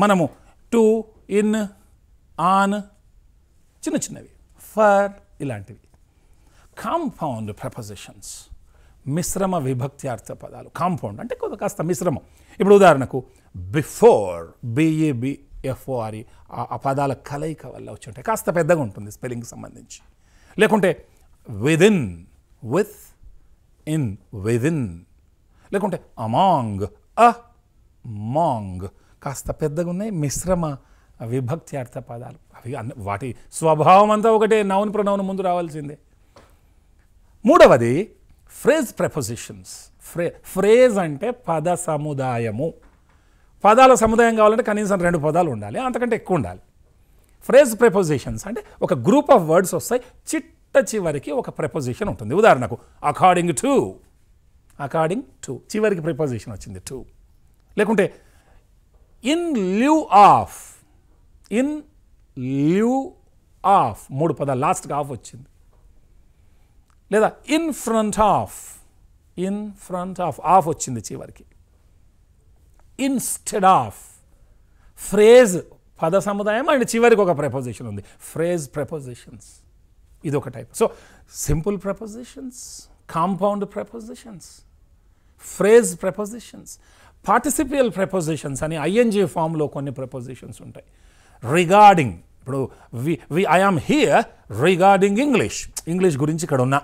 మనము టు ఇన్ ఆన్ చిన్న చిన్నవి ఫర్ ఇలాంటివి కాంపౌండ్ ప్రెపోజిషన్స్ మిశ్రమ విభక్తి అర్థ పదాలు కాంపౌండ్ అంటే కొంత కాస్త మిశ్రమం ఇప్పుడు ఉదాహరణకు బిఫోర్ బిఏబిఎఫ్ఓఆర్ఈ ఆ పదాల కలయిక వల్ల వచ్చి ఉంటాయి కాస్త పెద్దగా ఉంటుంది స్పెల్లింగ్కి సంబంధించి లేకుంటే విదిన్ విత్ ఇన్ విదిన్ లేకుంటే అమాంగ్ అ మాంగ్ కాస్త పెద్దగా ఉన్నాయి మిశ్రమ విభక్తి అర్థ పదాలు అవి వాటి స్వభావం అంతా ఒకటే నౌన్ ప్రొనౌన్ ముందు రావాల్సిందే మూడవది ఫ్రేజ్ ప్రెపోజిషన్స్ ఫ్రే ఫ్రేజ్ అంటే పద సముదాయము పదాల సముదాయం కావాలంటే కనీసం రెండు పదాలు ఉండాలి అంతకంటే ఎక్కువ ఉండాలి ఫ్రేజ్ ప్రపోజిషన్స్ అంటే ఒక గ్రూప్ ఆఫ్ వర్డ్స్ వస్తాయి చిట్ట చివరికి ఒక ప్రపోజిషన్ ఉంటుంది ఉదాహరణకు అకార్డింగ్ టు అకార్డింగ్ టు చివరికి ప్రిపోజిషన్ వచ్చింది టు లేకుంటే in lieu of in lieu of మూడు పదాలు లాస్ట్గా ఆఫ్ వచ్చింది లేదా in front of in front of of వచ్చింది చివరికి ఇన్స్టెడ్ ఆఫ్ ఫ్రేజ్ పద సముదాయం అండ్ చివరికి ఒక ప్రపోజిషన్ ఉంది ఫ్రేజ్ ప్రపోజిషన్స్ ఇది ఒక type so simple prepositions compound prepositions phrase prepositions participial prepositions అని ఐఎన్జీ ఫామ్లో కొన్ని ప్రపోజిషన్స్ ఉంటాయి రిగార్డింగ్ ఇప్పుడు we we I am here regarding English English గురించి ఇక్కడ ఉన్నా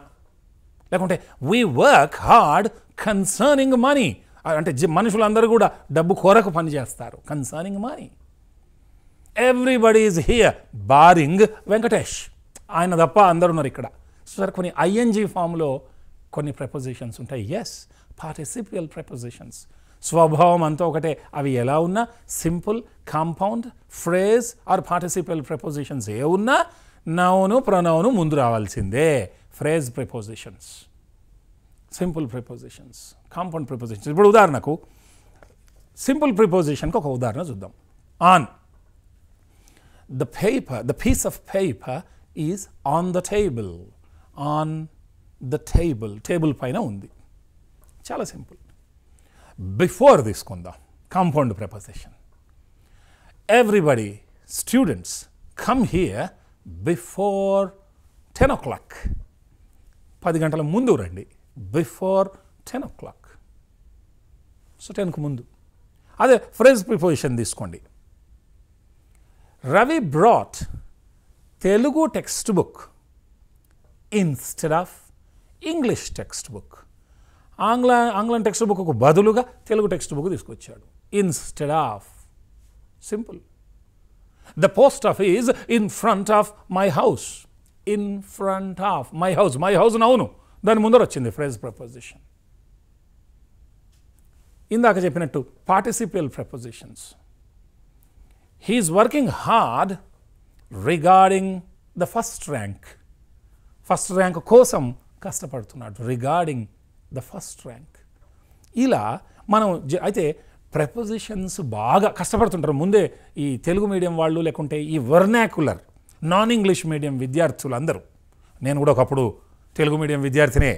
లేకుంటే we work hard concerning money అంటే మనుషులందరూ కూడా డబ్బు కొరకు పనిచేస్తారు concerning money everybody is here barring Venkatesh ఆయన తప్ప అందరు ఉన్నారు ఇక్కడ సో సార్ కొన్ని ఐఎన్జి ఫామ్లో కొన్ని ప్రపోజిషన్స్ ఉంటాయి ఎస్ పార్టిసిపియల్ ప్రపోజిషన్స్ స్వభావం అంతా ఒకటే అవి ఎలా ఉన్నా simple compound phrase or participle prepositions ఏ ఉన్నా నౌను ప్రొనౌను ముందు రావాల్సిందే phrase prepositions simple prepositions compound prepositions ఇప్పుడు ఉదాహరణకు సింపుల్ ప్రిపోజిషన్కి ఒక ఉదాహరణ చూద్దాం on the paper, the piece of paper is on the table, on the table, table పైన ఉంది చాలా సింపుల్ బిఫోర్ తీసుకుందాం compound preposition everybody students come here before ten o'clock పది గంటల ముందు రండి before ten o'clock so టెన్కు ముందు అదే ఫ్రెజ్ ప్రిపోజిషన్ తీసుకోండి Ravi Ravi Telugu text book instead of English text book ఆంగ్ల ఆంగ్లం టెక్స్ట్ బుక్కు బదులుగా తెలుగు టెక్స్ట్ బుక్ తీసుకొచ్చాడు instead of simple the post office in front of my house in front of my house my house అవును దాని ముందర వచ్చింది ఫ్రేజ్ ప్రపోజిషన్ ఇందాక చెప్పినట్టు participial prepositions He is working hard regarding the first rank first rank కోసం కష్టపడుతున్నాడు regarding the first rank ఇలా మనం అయితే ప్రపోజిషన్స్ బాగా కష్టపడుతుంటారు ముందే ఈ తెలుగు మీడియం వాళ్ళు లేకుంటే ఈ వర్నాకులర్ నాన్ ఇంగ్లీష్ మీడియం విద్యార్థులు అందరూ నేను కూడా ఒకప్పుడు తెలుగు మీడియం విద్యార్థినే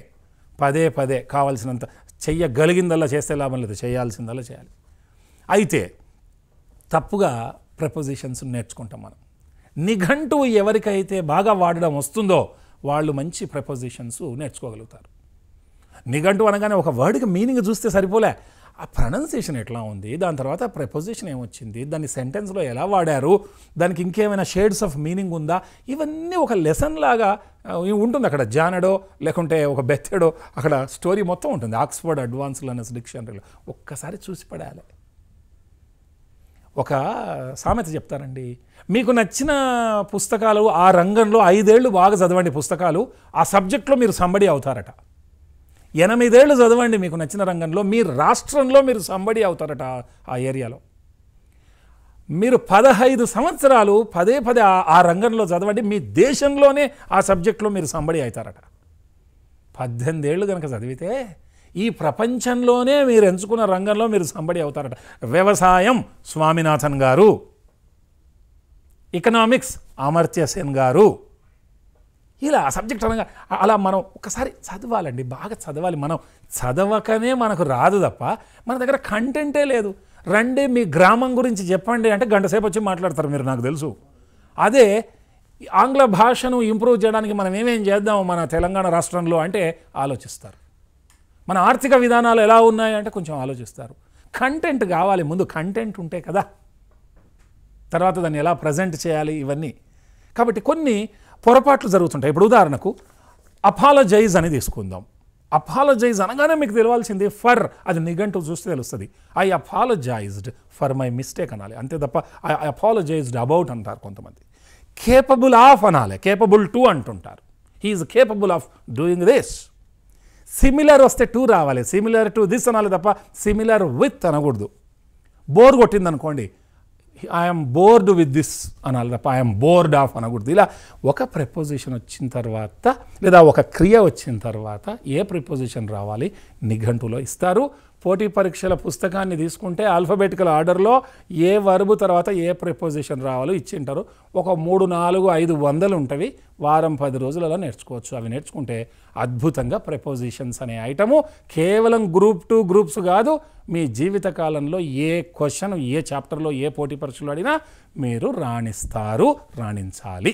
పదే పదే కావాల్సినంత చెయ్యగలిగిందల్లా చేస్తే లాభం లేదు చేయాల్సిందల్లా చేయాలి అయితే తప్పుగా ప్రపోజిషన్స్ నేర్చుకుంటాం మనం నిఘంటువు ఎవరికైతే బాగా వాడడం వస్తుందో వాళ్ళు మంచి ప్రపోజిషన్స్ నేర్చుకోగలుగుతారు నిఘంటు అనగానే ఒక వర్డ్కి మీనింగ్ చూస్తే సరిపోలే ఆ ప్రొనౌన్సియేషన్ ఎట్లా ఉంది దాని తర్వాత ప్రపోజిషన్ ఏమొచ్చింది దాన్ని సెంటెన్స్లో ఎలా వాడారు దానికి ఇంకేమైనా షేడ్స్ ఆఫ్ మీనింగ్ ఉందా ఇవన్నీ ఒక లెసన్ లాగా ఉంటుంది అక్కడ జానడో లేకుంటే ఒక బెత్తెడో అక్కడ స్టోరీ మొత్తం ఉంటుంది ఆక్స్ఫర్డ్ అడ్వాన్స్ లర్నర్స్ డిక్షనరీలో ఒక్కసారి చూసి పడాలి ఒక సామెత చెప్తానండి మీకు నచ్చిన పుస్తకాలు ఆ రంగంలో ఐదేళ్లు బాగా చదవండి పుస్తకాలు ఆ సబ్జెక్ట్లో మీరు సంబడి అవుతారట ఎనిమిదేళ్ళు చదవండి మీకు నచ్చిన రంగంలో మీ రాష్ట్రంలో మీరు సంబడి అవుతారట ఆ ఏరియాలో మీరు పదహైదు సంవత్సరాలు పదే పదే ఆ రంగంలో చదవండి మీ దేశంలోనే ఆ సబ్జెక్ట్లో మీరు సంబడి అవుతారట పద్దెనిమిదేళ్ళు కనుక చదివితే ఈ ప్రపంచంలోనే మీరు ఎంచుకున్న రంగంలో మీరు సంబడి అవుతారట వ్యవసాయం స్వామినాథన్ గారు ఎకనామిక్స్ అమర్త్య సేన్ గారు ఇలా సబ్జెక్ట్ అనగా అలా మనం ఒకసారి చదవాలండి బాగా చదవాలి మనం చదవకనే మనకు రాదు తప్ప మన దగ్గర కంటెంటే లేదు రండి మీ గ్రామం గురించి చెప్పండి అంటే గంటసేపు వచ్చి మాట్లాడతారు మీరు నాకు తెలుసు అదే ఆంగ్ల భాషను ఇంప్రూవ్ చేయడానికి మనం ఏమేం చేద్దాం మన తెలంగాణ రాష్ట్రంలో అంటే ఆలోచిస్తారు మన ఆర్థిక విధానాలు ఎలా ఉన్నాయంటే కొంచెం ఆలోచిస్తారు కంటెంట్ కావాలి ముందు కంటెంట్ ఉంటే కదా తర్వాత దాన్ని ఎలా ప్రజెంట్ చేయాలి ఇవన్నీ కాబట్టి కొన్ని పొరపాట్లు జరుగుతుంటాయి ఇప్పుడు ఉదాహరణకు అపాలజైజ్ అని తీసుకుందాం అపాలజైజ్ అనగానే మీకు తెలియాల్సింది ఫర్ అది నిఘంటు చూస్తే తెలుస్తుంది I apologized for my mistake అనాలి అంతే తప్ప ఐ అపాలజైజ్డ్ అబౌట్ అంటారు కొంతమంది కేపబుల్ ఆఫ్ అనాలి కేపబుల్ టు అంటుంటారు he is capable of doing this similar వస్తే టూ రావాలి సిమిలర్ టు దిస్ అనాలి తప్ప సిమిలర్ విత్ అనకూడదు బోర్ కొట్టింది అనుకోండి ఐఎమ్ బోర్డ్ విత్ దిస్ అనాలి తప్ప ఐఎమ్ బోర్డ్ ఆఫ్ అనకూడదు ఇలా ఒక ప్రపోజిషన్ వచ్చిన తర్వాత లేదా ఒక క్రియ వచ్చిన తర్వాత ఏ ప్రపోజిషన్ రావాలి నిఘంటులో ఇస్తారు పోటీ పరీక్షల పుస్తకాన్ని తీసుకుంటే ఆల్ఫబెటికల్ ఆర్డర్లో ఏ వర్బు తర్వాత ఏ ప్రిపోజిషన్ రావాలో ఇచ్చింటారు ఒక మూడు నాలుగు ఐదు వందలు ఉంటవి వారం పది రోజులలో నేర్చుకోవచ్చు అవి నేర్చుకుంటే అద్భుతంగా ప్రిపోజిషన్స్ అనే ఐటము కేవలం గ్రూప్ టూ గ్రూప్స్ కాదు మీ జీవితకాలంలో ఏ క్వశ్చన్ ఏ చాప్టర్లో ఏ పోటీ పరీక్షలు అడిగినా మీరు రాణిస్తారు రాణించాలి